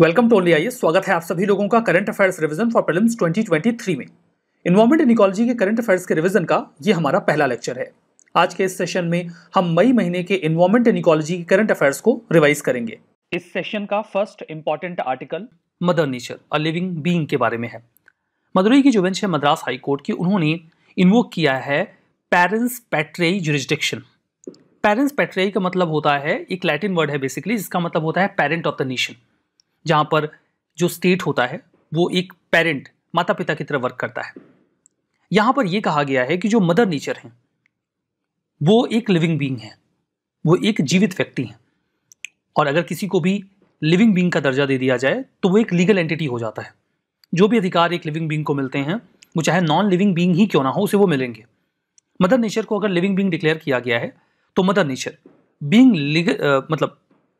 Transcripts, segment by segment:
Welcome to only आइए स्वागत है आप सभी लोगों का current affairs revision for prelims 2023 में इन्वायरमेंट एंड इकोलॉजी के करंट अफेयर्स के रिवीजन का ये हमारा पहला लेक्चर है आज के इस सेशन में हम मई महीने के इन्वायरमेंट एंड इकोलॉजी के करंट अफेयर्स को रिवाइज करेंगे इस सेशन का first important article mother nature a living being के बारे में है मदुरई की जो बेंच है मद्रास हाईकोर्ट की उन्होंने इन्वोक किया है parens patriae jurisdiction parens patriae का मतलब होता है एक लैटिन वर्ड है बेसिकली जिसका मतलब होता है पेरेंट ऑफ द नेशन जहाँ पर जो स्टेट होता है वो एक पेरेंट माता पिता की तरह वर्क करता है यहाँ पर यह कहा गया है कि जो मदर नेचर हैं वो एक लिविंग बींग है वो एक जीवित व्यक्ति हैं और अगर किसी को भी लिविंग बींग का दर्जा दे दिया जाए तो वो एक लीगल एंटिटी हो जाता है जो भी अधिकार एक लिविंग बींग को मिलते हैं वो चाहे नॉन लिविंग बींग ही क्यों ना हो उसे वो मिलेंगे मदर नेचर को अगर लिविंग बींग डिक्लेयर किया गया है तो मदर नेचर बींग मतलब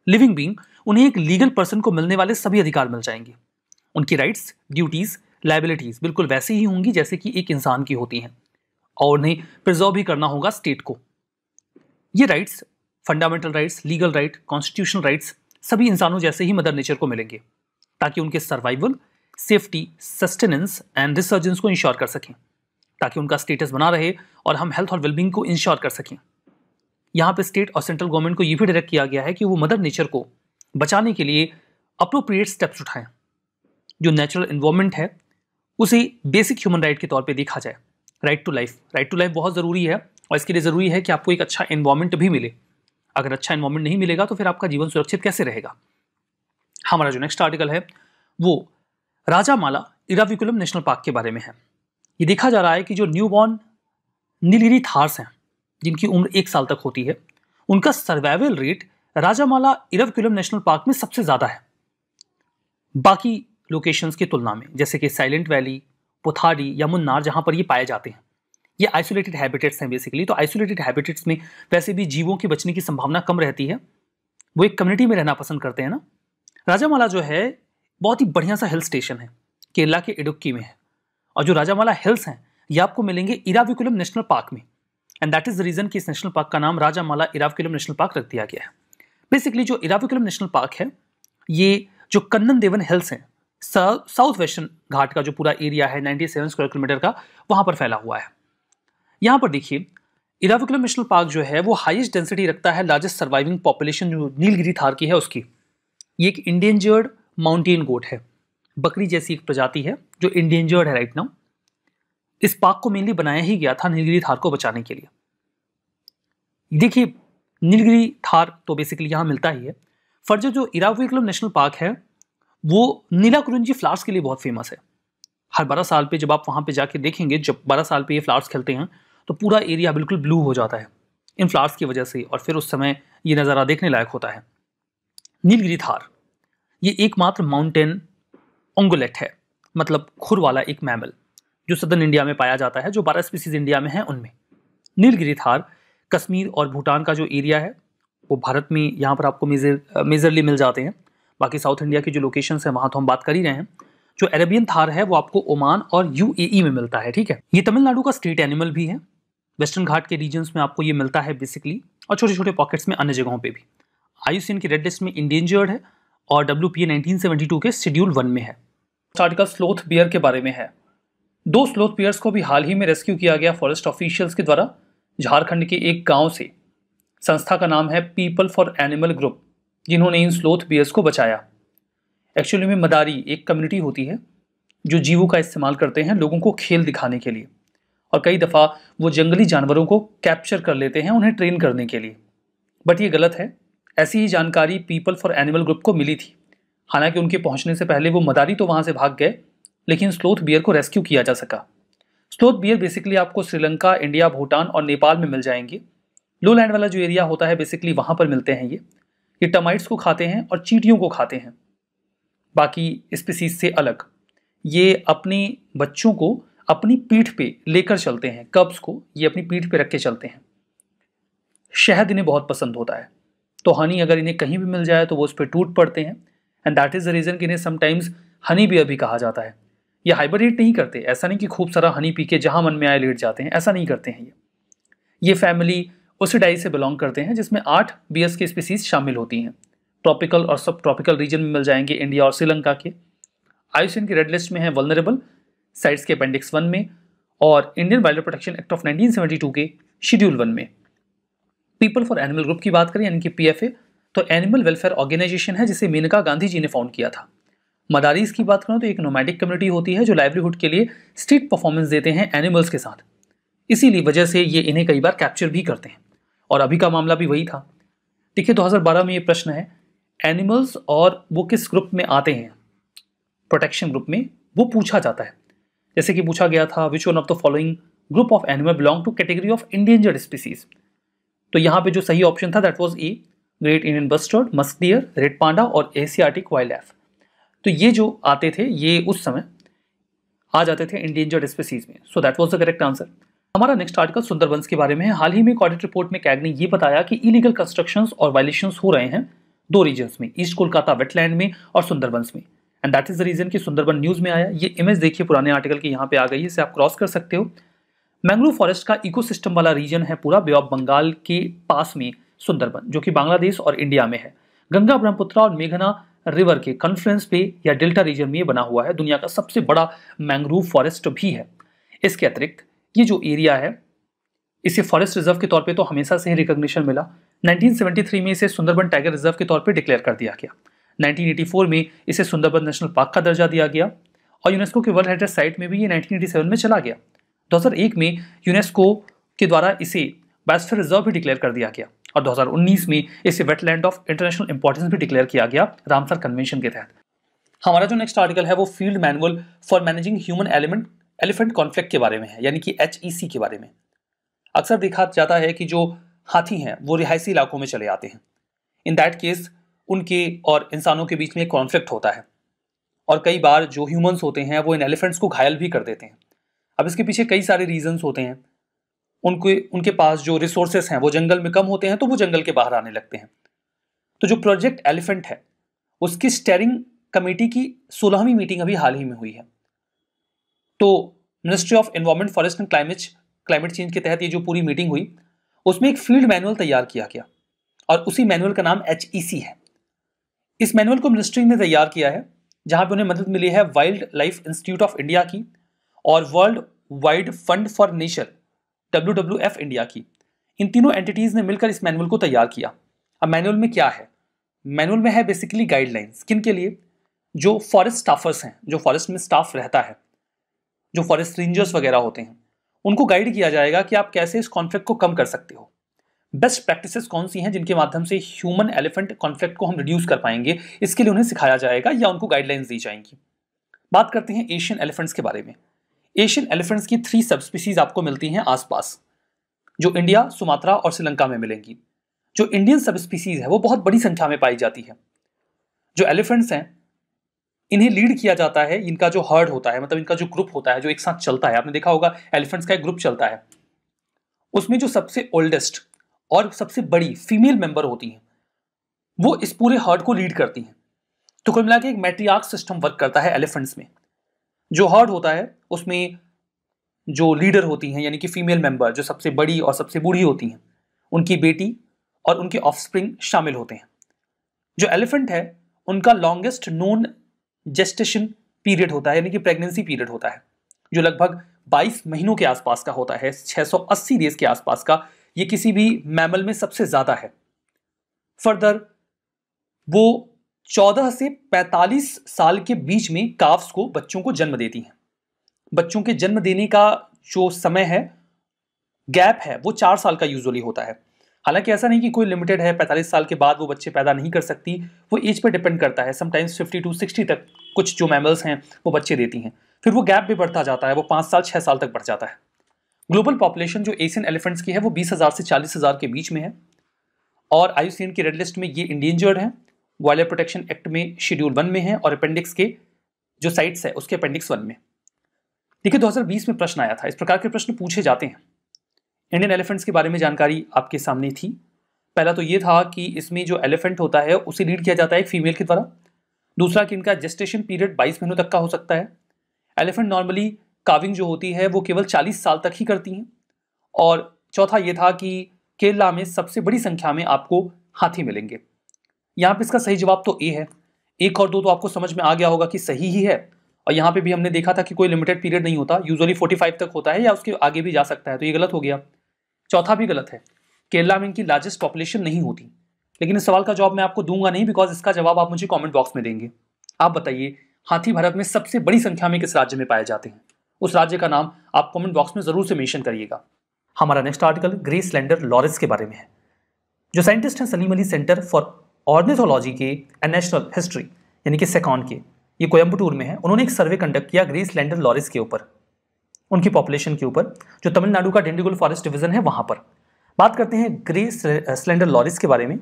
लिविंग बींग उन्हें एक लीगल पर्सन को मिलने वाले सभी अधिकार मिल जाएंगे उनकी राइट्स ड्यूटीज़ लाइबिलिटीज़ बिल्कुल वैसे ही होंगी जैसे कि एक इंसान की होती हैं और उन्हें प्रिजर्व भी करना होगा स्टेट को ये rights fundamental rights legal right constitutional rights सभी इंसानों जैसे ही मदर नेचर को मिलेंगे ताकि उनके survival safety sustenance and resurgence को इंश्योर कर सकें ताकि उनका स्टेटस बना रहे और हम हेल्थ और वेलबींग को इंश्योर कर सकें यहाँ पे स्टेट और सेंट्रल गवर्नमेंट को ये भी डायरेक्ट किया गया है कि वो मदर नेचर को बचाने के लिए अप्रोप्रिएट स्टेप्स उठाएं जो नेचुरल इन्वॉर्मेंट है उसे बेसिक ह्यूमन राइट के तौर पे देखा जाए right to life right to life बहुत ज़रूरी है और इसके लिए ज़रूरी है कि आपको एक अच्छा इन्वॉर्मेंट भी मिले अगर अच्छा इन्वॉर्मेंट नहीं मिलेगा तो फिर आपका जीवन सुरक्षित कैसे रहेगा हमारा जो नेक्स्ट आर्टिकल है वो Rajamala Eravikulam national park के बारे में है ये देखा जा रहा है कि जो न्यू बॉर्न नीलिरी थार्स हैं जिनकी उम्र एक साल तक होती है उनका survival rate Rajamala Eravikulam national park में सबसे ज़्यादा है बाकी लोकेशंस की तुलना में जैसे कि साइलेंट वैली पुथारी या मुन्नार जहाँ पर ये पाए जाते हैं ये आइसोलेटेड हैबिटेट्स हैं बेसिकली तो आइसोलेटेड हैबिटेट्स में वैसे भी जीवों के बचने की संभावना कम रहती है वो एक कम्युनिटी में रहना पसंद करते हैं ना राजामाला जो है बहुत ही बढ़िया सा हिल स्टेशन है केरला के इडुक्की में है और जो राजामाला हिल्स हैं ये आपको मिलेंगे Eravikulam national park and and that is the reason कि इस नेशनल पार्क का नाम राजामाला इराविकुलम नेशनल पार्क रख दिया गया है बेसिकली जो इराविकुलम नेशनल पार्क है ये जो कन्नन देवन हिल्स हैं साउथ वेस्टर्न घाट का जो पूरा एरिया है 97 स्क्वायर किलोमीटर का वहाँ पर फैला हुआ है यहाँ पर देखिए इराविकुलम नेशनल पार्क जो है वो हाइस्ट डेंसिटी रखता है लार्जेस्ट सर्वाइविंग पॉपुलेशन जो नीलगिरी थार की है उसकी ये एक इंडेंजर्ड माउंटेन गोट है बकरी जैसी एक प्रजाति है जो इंडेंजर्ड है राइट नाउ इस पार्क को मेनली बनाया ही गया था नीलगिरी थार को बचाने के लिए देखिए नीलगिरी थार तो बेसिकली यहाँ मिलता ही है फर्जर जो इराविकुलम नेशनल पार्क है वो नीला कुरुंजी फ्लावर्स के लिए बहुत फेमस है हर बारह साल पे जब आप वहाँ पे जाके देखेंगे जब बारह साल पे ये फ्लावर्स खिलते हैं तो पूरा एरिया बिल्कुल ब्लू हो जाता है इन फ्लावर्स की वजह से और फिर उस समय ये नज़ारा देखने लायक होता है नीलगिरी थार ये एकमात्र माउंटेन ओंगुलेट है मतलब खुर वाला एक मैमल जो सदर्न इंडिया में पाया जाता है जो बारह स्पीसीज इंडिया में है उनमें नीलगिरी थार कश्मीर और भूटान का जो एरिया है वो भारत में यहाँ पर आपको मेजर मेजरली मिल जाते हैं बाकी साउथ इंडिया की जो लोकेशन है वहाँ तो हम बात कर ही रहे हैं जो अरेबियन थार है वो आपको ओमान और यू में मिलता है ठीक है ये तमिलनाडु का स्टेट एनिमल भी है वेस्टर्न घाट के रीजन्स में आपको ये मिलता है बेसिकली और छोटे छोटे पॉकेट्स में अन्य जगहों पर भी आयुसीन की रेड लिस्ट में इंडेंजर्ड है और डब्ल्यू पी के शेड्यूल वन में है आर्टिकल स्लोथ बियर के बारे में है दो स्लोथ बियर्स को भी हाल ही में रेस्क्यू किया गया फॉरेस्ट ऑफिशियल्स के द्वारा झारखंड के एक गांव से संस्था का नाम है पीपल फॉर एनिमल ग्रुप जिन्होंने इन स्लोथ बियर्स को बचाया एक्चुअली में मदारी एक कम्युनिटी होती है जो जीवों का इस्तेमाल करते हैं लोगों को खेल दिखाने के लिए और कई दफ़ा वो जंगली जानवरों को कैप्चर कर लेते हैं उन्हें ट्रेन करने के लिए बट ये गलत है ऐसी ही जानकारी पीपल फॉर एनिमल ग्रुप को मिली थी हालांकि उनके पहुंचने से पहले वो मदारी तो वहाँ से भाग गए लेकिन स्लोथ बियर को रेस्क्यू किया जा सका स्तोत बियर बेसिकली आपको श्रीलंका इंडिया भूटान और नेपाल में मिल जाएंगे लो लैंड वाला जो एरिया होता है बेसिकली वहाँ पर मिलते हैं ये ये टमाइट्स को खाते हैं और चीटियों को खाते हैं बाकी स्पीसीज से अलग ये अपने बच्चों को अपनी पीठ पे लेकर चलते हैं कब्स को ये अपनी पीठ पे रख के चलते हैं शहद इन्हें बहुत पसंद होता है तो हनी अगर इन्हें कहीं भी मिल जाए तो वो उस पर टूट पड़ते हैं and that is the reason कि इन्हें समटाइम्स हनी बियर भी कहा जाता है ये हाइबर हीट नहीं करते ऐसा नहीं कि खूब सारा हनी पी के जहाँ मन में आए लेट जाते हैं ऐसा नहीं करते हैं ये ये फैमिली उसी डाई से बिलोंग करते हैं जिसमें आठ एस की स्पीसीज शामिल होती हैं ट्रॉपिकल और सब ट्रॉपिकल रीजन में मिल जाएंगे इंडिया और श्रीलंका के आयुषन की रेड लिस्ट में है वलनरेबल साइट्स के अपेंडिक्स वन में और Indian wild protection act of 1972 के शेड्यूल वन में पीपल फॉर एनिमल ग्रुप की बात करें यानी कि ए तो एनिमल वेलफेयर ऑर्गेनाइजेशन है जिसे मेनका गांधी जी ने फाउंड किया था मदारीस की बात करूँ तो एक नोमैटिक कम्युनिटी होती है जो लाइवलीहुड के लिए स्ट्रीट परफॉर्मेंस देते हैं एनिमल्स के साथ इसीलिए वजह से ये इन्हें कई बार कैप्चर भी करते हैं और अभी का मामला भी वही था देखिए है 2012 में ये प्रश्न है एनिमल्स और वो किस ग्रुप में आते हैं प्रोटेक्शन ग्रुप में वो पूछा जाता है जैसे कि पूछा गया था which one of the following group of animal belong to category of endangered species तो यहाँ पे जो सही ऑप्शन था that was a great Indian bustard musk deer red panda और एशियाटिक वाइल्ड लाइफ तो ये जो आते थे ये उस समय आ जाते थे इंडेंजर्ड स्पीसीज में so that was the correct answer हमारा नेक्स्ट आर्टिकल सुंदरबंस के बारे में है हाल ही में एक ऑडिट रिपोर्ट में कैग ने यह बताया कि इलीगल कंस्ट्रक्शन और वायलेशन हो रहे हैं दो रीजन्स में ईस्ट कोलकाता वेटलैंड में और सुंदरबंस में and that is the reason कि सुंदरबन न्यूज़ में आया ये इमेज देखिए पुराने आर्टिकल की यहाँ पे आ गई है इसे आप क्रॉस कर सकते हो मैंग्रोव फॉरेस्ट का इकोसिस्टम वाला रीजन है पूरा बे ऑफ बंगाल के पास में सुंदरबन जो कि बांग्लादेश और इंडिया में है गंगा ब्रह्मपुत्रा और मेघना रिवर के कन्फ्रेंस पे या डेल्टा रीजन में बना हुआ है दुनिया का सबसे बड़ा मैंग्रोव फॉरेस्ट भी है इसके अतिरिक्त ये जो एरिया है इसे फॉरेस्ट रिजर्व के तौर पे तो हमेशा से ही रिकग्निशन मिला 1973 में इसे सुंदरबन टाइगर रिजर्व के तौर पे डिक्लेयर कर दिया गया 1984 में इसे सुंदरबन नेशनल पार्क का दर्जा दिया गया और यूनेस्को के वर्ल्ड हेरिटेज साइट में भी ये 1987 में चला गया 2001 में यूनेस्को के द्वारा इसे बायोस्फीयर रिजर्व भी डिक्लेयर कर दिया गया और 2019 में इसे वेटलैंड ऑफ इंटरनेशनल इंपॉर्टेंस भी डिक्लेयर किया गया रामसर कन्वेंशन के तहत हमारा जो नेक्स्ट आर्टिकल है वो field manual for managing human element elephant conflict के बारे में है यानी कि एच e के बारे में अक्सर देखा जाता है कि जो हाथी हैं वो रिहायशी इलाकों में चले आते हैं इन दैट केस उनके और इंसानों के बीच में एक कॉन्फ्लिक्ट होता है और कई बार जो ह्यूमंस होते हैं वो इन एलिफेंट्स को घायल भी कर देते हैं अब इसके पीछे कई सारे रीजंस होते हैं उनके उनके पास जो रिसोर्सेस हैं वो जंगल में कम होते हैं तो वो जंगल के बाहर आने लगते हैं तो जो प्रोजेक्ट एलिफेंट है उसकी स्टेयरिंग कमेटी की सोलहवीं मीटिंग अभी हाल ही में हुई है तो ministry of environment forest and climate climate change के तहत ये जो पूरी मीटिंग हुई उसमें एक फील्ड मैनुअल तैयार किया गया और उसी मैनुअल का नाम एच e है इस मैनुअल को मिनिस्ट्री ने तैयार किया है जहां पे उन्हें मदद मिली है wildlife institute of India की और world wide fund for nature W India की इन तीनों एंटिटीज़ ने मिलकर इस मैनुअल को तैयार किया अब मैनुअल में क्या है मैनुअल में है बेसिकली गाइडलाइंस किन के लिए जो फॉरेस्ट स्टाफर्स हैं जो फॉरेस्ट में स्टाफ रहता है जो फॉरेस्ट रेंजर्स वगैरह होते हैं उनको गाइड किया जाएगा कि आप कैसे इस कॉन्फ्लिक्ट को कम कर सकते हो बेस्ट प्रैक्टिसेस कौन सी हैं जिनके माध्यम से ह्यूमन एलिफेंट कॉन्फ्लिक्ट को हम रिड्यूस कर पाएंगे इसके लिए उन्हें सिखाया जाएगा या उनको गाइडलाइंस दी जाएंगी बात करते हैं एशियन एलिफेंट्स के बारे में एशियन एलिफेंट्स की थ्री सबस्पीसीज आपको मिलती हैं आसपास जो इंडिया सुमात्रा और श्रीलंका में मिलेंगी जो इंडियन सबस्पीसीज है वो बहुत बड़ी संख्या में पाई जाती है जो एलिफेंट्स हैं इन्हें लीड किया जाता है इनका जो हर्ड होता है मतलब इनका जो ग्रुप होता है जो एक साथ चलता है आपने देखा होगा एलिफेंट्स का एक ग्रुप चलता है उसमें जो सबसे ओल्डेस्ट और सबसे बड़ी फीमेल मेंबर होती हैं वो इस पूरे हर्ड को लीड करती हैं तो कुल मिला के एक मेट्रियार्क सिस्टम वर्क करता है एलिफेंट्स में जो हर्ड होता है उसमें जो लीडर होती हैं यानी कि फीमेल मेंबर जो सबसे बड़ी और सबसे बूढ़ी होती हैं उनकी बेटी और उनके ऑफस्प्रिंग शामिल होते हैं जो एलिफेंट है उनका लॉन्गेस्ट नोन जेस्टेशन पीरियड होता है यानी कि प्रेगनेंसी पीरियड होता है जो लगभग 22 महीनों के आसपास का होता है 680 डेज के आसपास का ये किसी भी मैमल में सबसे ज़्यादा है फर्दर वो 14 से 45 साल के बीच में काफ्स को बच्चों को जन्म देती हैं बच्चों के जन्म देने का जो समय है गैप है वो चार साल का यूजुअली होता है हालांकि ऐसा नहीं कि कोई लिमिटेड है 45 साल के बाद वो बच्चे पैदा नहीं कर सकती वो एज पर डिपेंड करता है समटाइम्स 50 टू 60 तक कुछ जो मैमल्स हैं वो बच्चे देती हैं फिर वो गैप भी बढ़ता जाता है वो पाँच साल छः साल तक बढ़ जाता है ग्लोबल पॉपुलेशन जो एशियन एलिफेंट्स की है वो बीस हज़ार से चालीस हज़ार के बीच में है और आयुसीन की रेड लिस्ट में ये इंडेंजर्ड हैं ग्वालियर प्रोटेक्शन एक्ट में शेड्यूल वन में है और अपेंडिक्स के जो साइट्स है उसके अपेंडिक्स वन में देखिए 2020 में प्रश्न आया था इस प्रकार के प्रश्न पूछे जाते हैं इंडियन एलिफेंट्स के बारे में जानकारी आपके सामने थी पहला तो ये था कि इसमें जो एलिफेंट होता है उसे लीड किया जाता है फीमेल के द्वारा दूसरा कि इनका जेस्टेशन पीरियड 22 महीनों तक का हो सकता है एलिफेंट नॉर्मली काविंग जो होती है वो केवल 40 साल तक ही करती हैं और चौथा ये था कि केरला में सबसे बड़ी संख्या में आपको हाथी मिलेंगे यहाँ पे इसका सही जवाब तो ए है एक और दो तो आपको समझ में आ गया होगा कि सही ही है और यहाँ पे भी हमने देखा था कि कोई लिमिटेड पीरियड नहीं होता यूजुअली 45 तक होता है या उसके आगे भी जा सकता है तो ये गलत हो गया चौथा भी गलत है केरला में इनकी लार्जेस्ट पॉपुलेशन नहीं होती लेकिन इस सवाल का जवाब मैं आपको दूंगा नहीं बिकॉज इसका जवाब आप मुझे कॉमेंट बॉक्स में देंगे आप बताइए हाथी भारत में सबसे बड़ी संख्या में किस राज्य में पाए जाते हैं उस राज्य का नाम आप कॉमेंट बॉक्स में ज़रूर से मैंशन करिएगा हमारा next article grey slender loris के बारे में है जो साइंटिस्ट हैं Salim Ali centre for ornithology के एंड नेशनल हिस्ट्री यानी कि सेकॉन के ये कोयम्बटूर में है उन्होंने एक सर्वे कंडक्ट किया ग्रीस लैंडर लॉरिस के ऊपर उनकी पॉपुलेशन के ऊपर जो तमिलनाडु का डिंडीगुल फॉरेस्ट डिवीजन है वहाँ पर बात करते हैं ग्रीस स्लेंडर लॉरिस के बारे में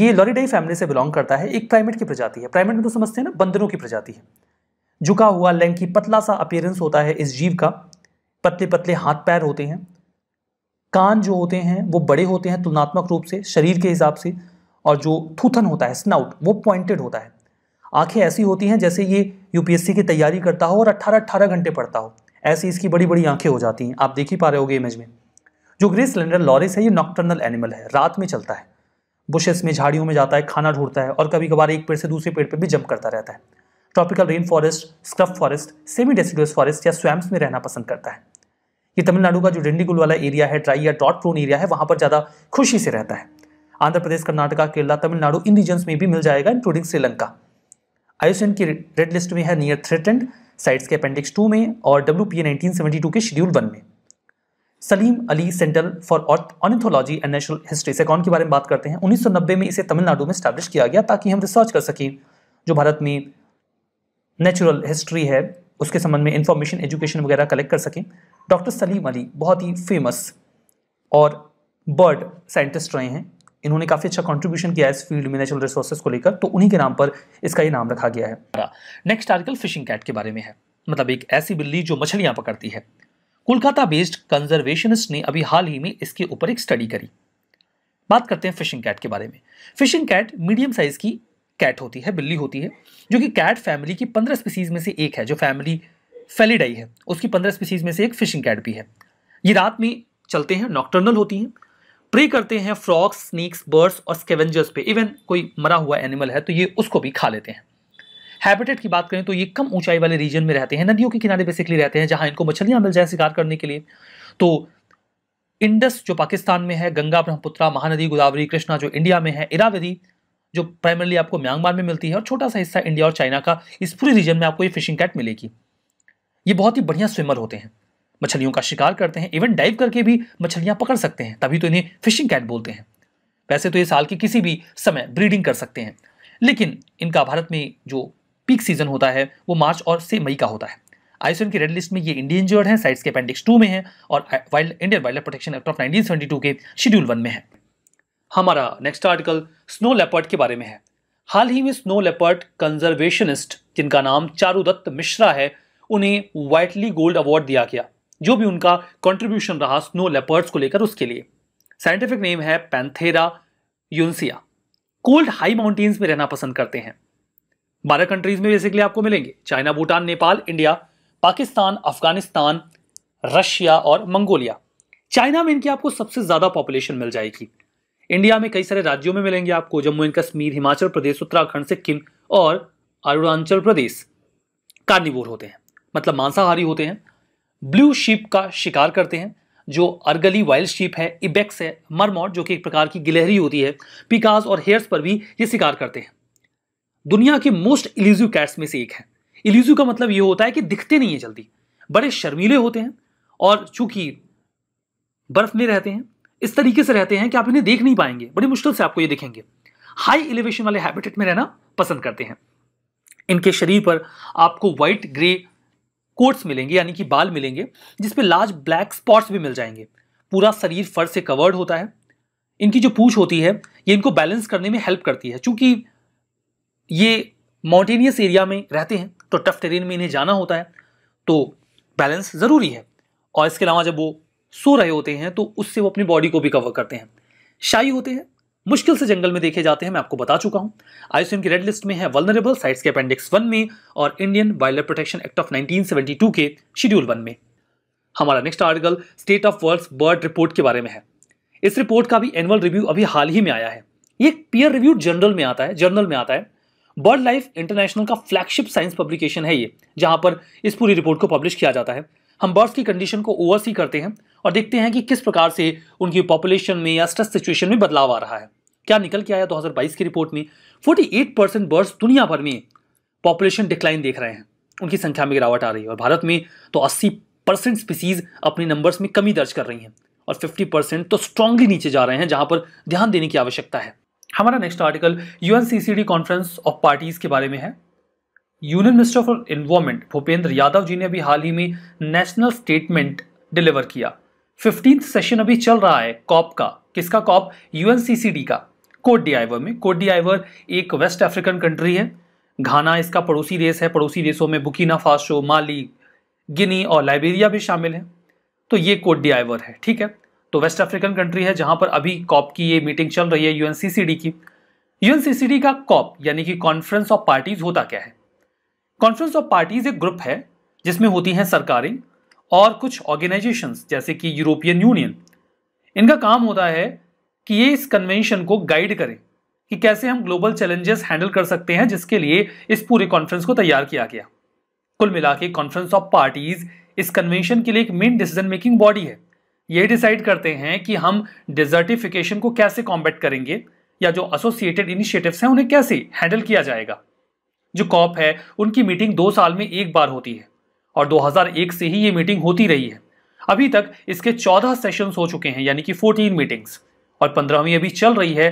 ये लॉरीडाई फैमिली से बिलोंग करता है एक प्राइमेट की प्रजाति है प्राइमेट में तो समझते हैं ना बंदरों की प्रजाति है झुका हुआ लैंकी पतला सा अपियरेंस होता है इस जीव का पतले पतले हाथ पैर होते हैं कान जो होते हैं वो बड़े होते हैं तुलनात्मक रूप से शरीर के हिसाब से और जो थूथन होता है स्नाउट वो पॉइंटेड होता है आंखें ऐसी होती हैं जैसे ये यूपीएससी की तैयारी करता हो और 18-18 घंटे पढ़ता हो ऐसी इसकी बड़ी बड़ी आंखें हो जाती हैं आप देख ही पा रहे होगे इमेज में जो ग्रे सिलेंडर लॉरिस है ये नॉक्टर्नल एनिमल है रात में चलता है बुशेस में झाड़ियों में जाता है खाना ढूंढता है और कभी कभार एक पेड़ से दूसरे पेड़ पर भी जंप करता रहता है tropical rain forest scrub forest semi deciduous forest या स्वैम्स में रहना पसंद करता है ये तमिलनाडु का जो डिंडीगुल वाला एरिया है ड्राई या डॉट प्रोन एरिया है वहाँ पर ज़्यादा खुशी से रहता है आंध्र प्रदेश कर्नाटका केरला तमिलनाडु इन रीजन्स में भी मिल जाएगा इंक्लूडिंग श्रीलंका आयुषन की रेड लिस्ट में है नियर थ्रेटेंड साइट्स के अपेंडिक्स टू में और डब्ल्यू पी नाइनटीन के शेड्यूल वन में Salim Ali centre for ornithology and national history से कौन के बारे में बात करते हैं 1990 में इसे तमिलनाडु में स्टैब्लिश किया गया ताकि हम रिसर्च कर सकें जो भारत में नेचुरल हिस्ट्री है उसके संबंध में इंफॉर्मेशन एजुकेशन वगैरह कलेक्ट कर सकें डॉक्टर सलीम अली बहुत ही फेमस और बर्ड साइंटिस्ट रहे हैं इन्होंने काफ़ी अच्छा कंट्रीब्यूशन किया इस फील्ड में नेचुरल रिसोर्सेज को लेकर तो उन्हीं के नाम पर इसका ये नाम रखा गया है नेक्स्ट आर्टिकल फिशिंग कैट के बारे में है मतलब एक ऐसी बिल्ली जो मछलियां पकड़ती है कोलकाता बेस्ड कंजर्वेशनिस्ट ने अभी हाल ही में इसके ऊपर एक स्टडी करी बात करते हैं फिशिंग कैट के बारे में फिशिंग कैट मीडियम साइज़ की कैट होती है बिल्ली होती है जो कि कैट फैमिली की पंद्रह स्पीसीज़ में से एक है जो फैमिली फेलिडाई है उसकी पंद्रह स्पीसीज़ में से एक फिशिंग कैट भी है ये रात में चलते हैं नॉक्टर्नल होती हैं प्रे करते हैं फ्रॉक्स स्नेक्स बर्ड्स और स्केवेंजर्स पे इवन कोई मरा हुआ एनिमल है तो ये उसको भी खा लेते हैं हैबिटेट की बात करें तो ये कम ऊंचाई वाले रीजन में रहते हैं नदियों के किनारे बेसिकली रहते हैं जहाँ इनको मछलियाँ मिल जाए शिकार करने के लिए तो इंडस जो पाकिस्तान में है गंगा ब्रह्मपुत्रा महानदी गोदावरी कृष्णा जो इंडिया में है इरावदी जो प्राइमरली आपको म्यांमार में मिलती है और छोटा सा हिस्सा इंडिया और चाइना का इस पूरे रीजन में आपको ये फिशिंग कैट मिलेगी ये बहुत ही बढ़िया स्विमर होते हैं मछलियों का शिकार करते हैं इवन डाइव करके भी मछलियाँ पकड़ सकते हैं तभी तो इन्हें फिशिंग कैट बोलते हैं वैसे तो ये साल के किसी भी समय ब्रीडिंग कर सकते हैं लेकिन इनका भारत में जो पीक सीजन होता है वो मार्च और से मई का होता है आईसीएन की रेड लिस्ट में ये इंडियन जर्ड है साइट्स के अपेंडिक्स टू में है और wild Indian wild protection act of nineteen के शेड्यूल वन में है हमारा नेक्स्ट आर्टिकल स्नो लेपर्ड के बारे में है हाल ही में स्नो लेपर्ड कंजर्वेशनिस्ट जिनका नाम चारुदत्त मिश्रा है उन्हें वाइटली गोल्ड अवार्ड दिया गया जो भी उनका कंट्रीब्यूशन रहा स्नो लेपर्ड्स को लेकर उसके लिए साइंटिफिक नेम है Panthera uncia cold high mountains में रहना पसंद करते हैं बारह कंट्रीज में बेसिकली आपको मिलेंगे China Bhutan Nepal India Pakistan Afghanistan Russia और मंगोलिया चाइना में इनकी आपको सबसे ज्यादा पॉपुलेशन मिल जाएगी इंडिया में कई सारे राज्यों में मिलेंगे आपको जम्मू एंड कश्मीर हिमाचल प्रदेश उत्तराखंड सिक्किम और अरुणाचल प्रदेश कार्निवोर होते हैं मतलब मांसाहारी होते हैं ब्लू शीप का शिकार करते हैं जो अर्गली वाइल्ड शीप है इबेक्स है मरमोट जो कि एक प्रकार की गिलहरी होती है पिकास और हेयर्स पर भी ये शिकार करते हैं दुनिया के मोस्ट इल्यूजिव कैट्स में से एक है इल्यूजिव का मतलब ये होता है कि दिखते नहीं है जल्दी बड़े शर्मीले होते हैं और चूंकि बर्फ में रहते हैं इस तरीके से रहते हैं कि आप इन्हें देख नहीं पाएंगे बड़ी मुश्किल से आपको ये दिखेंगे हाई एलिवेशन वाले हैबिटेट में रहना पसंद करते हैं इनके शरीर पर आपको वाइट ग्रे कोट्स मिलेंगे यानी कि बाल मिलेंगे जिसपे लार्ज ब्लैक स्पॉट्स भी मिल जाएंगे पूरा शरीर फर से कवर्ड होता है इनकी जो पूछ होती है ये इनको बैलेंस करने में हेल्प करती है चूँकि ये माउंटेनियस एरिया में रहते हैं तो टफ टेरेन में इन्हें जाना होता है तो बैलेंस ज़रूरी है और इसके अलावा जब वो सो रहे होते हैं तो उससे वो अपनी बॉडी को भी कवर करते हैं शाही होते हैं मुश्किल से जंगल में देखे जाते हैं मैं आपको बता चुका हूं आईसीएम की रेड लिस्ट में है वलनरेबल साइट्स के अपेंडिक्स वन में और Indian wild life protection act of 1972 के शेड्यूल वन में हमारा next article state of world bird report के बारे में है इस रिपोर्ट का भी एनुअल रिव्यू अभी हाल ही में आया है ये पियर रिव्यू जनरल में आता है जर्नल में आता है बर्ड लाइफ इंटरनेशनल का फ्लैगशिप साइंस पब्लिकेशन है ये जहाँ पर इस पूरी रिपोर्ट को पब्लिश किया जाता है हम बर्ड्स की कंडीशन को ओवरसी करते हैं और देखते हैं कि किस प्रकार से उनकी पॉपुलेशन में या स्ट्रेस सिचुएशन में बदलाव आ रहा है क्या निकल के आया 2022 की रिपोर्ट में 48 परसेंट बर्ड्स दुनिया भर में पॉपुलेशन डिक्लाइन देख रहे हैं उनकी संख्या में गिरावट आ रही है और भारत में तो 80 परसेंट स्पीसीज अपने नंबर्स में कमी दर्ज कर रही हैं और 50 परसेंट तो स्ट्रांगली नीचे जा रहे हैं जहां पर ध्यान देने की आवश्यकता है हमारा next article UNCCD conference of parties के बारे में है union minister for environment Bhupender Yadav ji ने अभी हाल ही में नेशनल स्टेटमेंट डिलीवर किया फिफ्टींथ सेशन अभी चल रहा है कॉप का किसका कॉप यूएनसीसीडी का कोट डियाइवर में कोट डियाइवर एक वेस्ट अफ्रीकन कंट्री है घाना इसका पड़ोसी देश है पड़ोसी देशों में बुकीना फासो माली गिनी और लाइबेरिया भी शामिल है तो ये कोट डियाइवर है ठीक है तो वेस्ट अफ्रीकन कंट्री है जहां पर अभी कॉप की ये मीटिंग चल रही है यू की यू का कॉप यानी कि कॉन्फ्रेंस ऑफ पार्टीज होता क्या है कॉन्फ्रेंस ऑफ पार्टीज एक ग्रुप है जिसमें होती हैं सरकारें और कुछ ऑर्गेनाइजेशंस जैसे कि यूरोपियन यूनियन इनका काम होता है कि ये इस कन्वेंशन को गाइड करें कि कैसे हम ग्लोबल चैलेंजेस हैंडल कर सकते हैं जिसके लिए इस पूरे कॉन्फ्रेंस को तैयार किया गया कुल मिला के कॉन्फ्रेंस ऑफ पार्टीज इस कन्वेंशन के लिए एक मेन डिसीजन मेकिंग बॉडी है ये डिसाइड करते हैं कि हम डिजर्टिफिकेशन को कैसे कॉम्बैट करेंगे या जो एसोसिएटेड इनिशिएटिव्स हैं उन्हें कैसे हैंडल किया जाएगा जो कॉप है उनकी मीटिंग दो साल में एक बार होती है और 2001 से ही ये मीटिंग होती रही है अभी तक इसके 14 सेशंस हो चुके हैं यानी कि 14 मीटिंग्स और पंद्रहवीं अभी चल रही है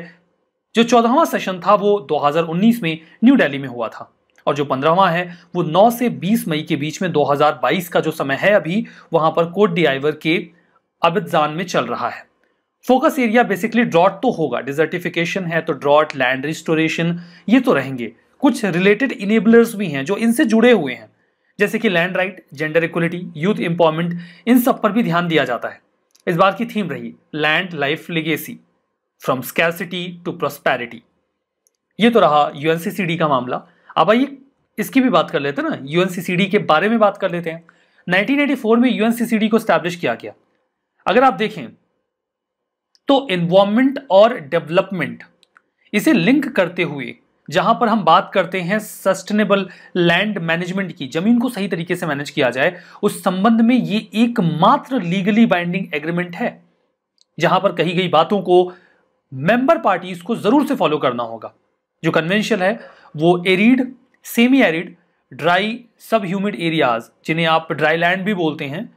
जो चौदहवा सेशन था वो 2019 में न्यू दिल्ली में हुआ था और जो पंद्रहवा है वो 9 से 20 मई के बीच में 2022 का जो समय है अभी वहां पर कोट डीआईवर के अबिदान में चल रहा है फोकस एरिया बेसिकली ड्रॉट तो होगा डिजर्टिफिकेशन है तो ड्रॉट लैंड रिस्टोरेशन ये तो रहेंगे कुछ रिलेटेड इनेबलर्स भी हैं जो इनसे जुड़े हुए हैं जैसे कि land right gender equality youth empowerment इन सब पर भी ध्यान दिया जाता है इस बार की थीम रही land life legacy from scarcity to prosperity ये तो रहा यूएनसीसीडी का मामला अब आइए इसकी भी बात कर लेते हैं ना यूएनसीसीडी के बारे में बात कर लेते हैं 1984 में यूएनसीसीडी को स्टैब्लिश किया गया अगर आप देखें तो इन्वॉर्मेंट और डेवलपमेंट इसे लिंक करते हुए जहां पर हम बात करते हैं सस्टेनेबल लैंड मैनेजमेंट की जमीन को सही तरीके से मैनेज किया जाए उस संबंध में ये एकमात्र लीगली बाइंडिंग एग्रीमेंट है जहां पर कही गई बातों को मेंबर पार्टीज को जरूर से फॉलो करना होगा जो कन्वेंशन है वो arid semi arid dry sub humid areas जिन्हें आप ड्राई लैंड भी बोलते हैं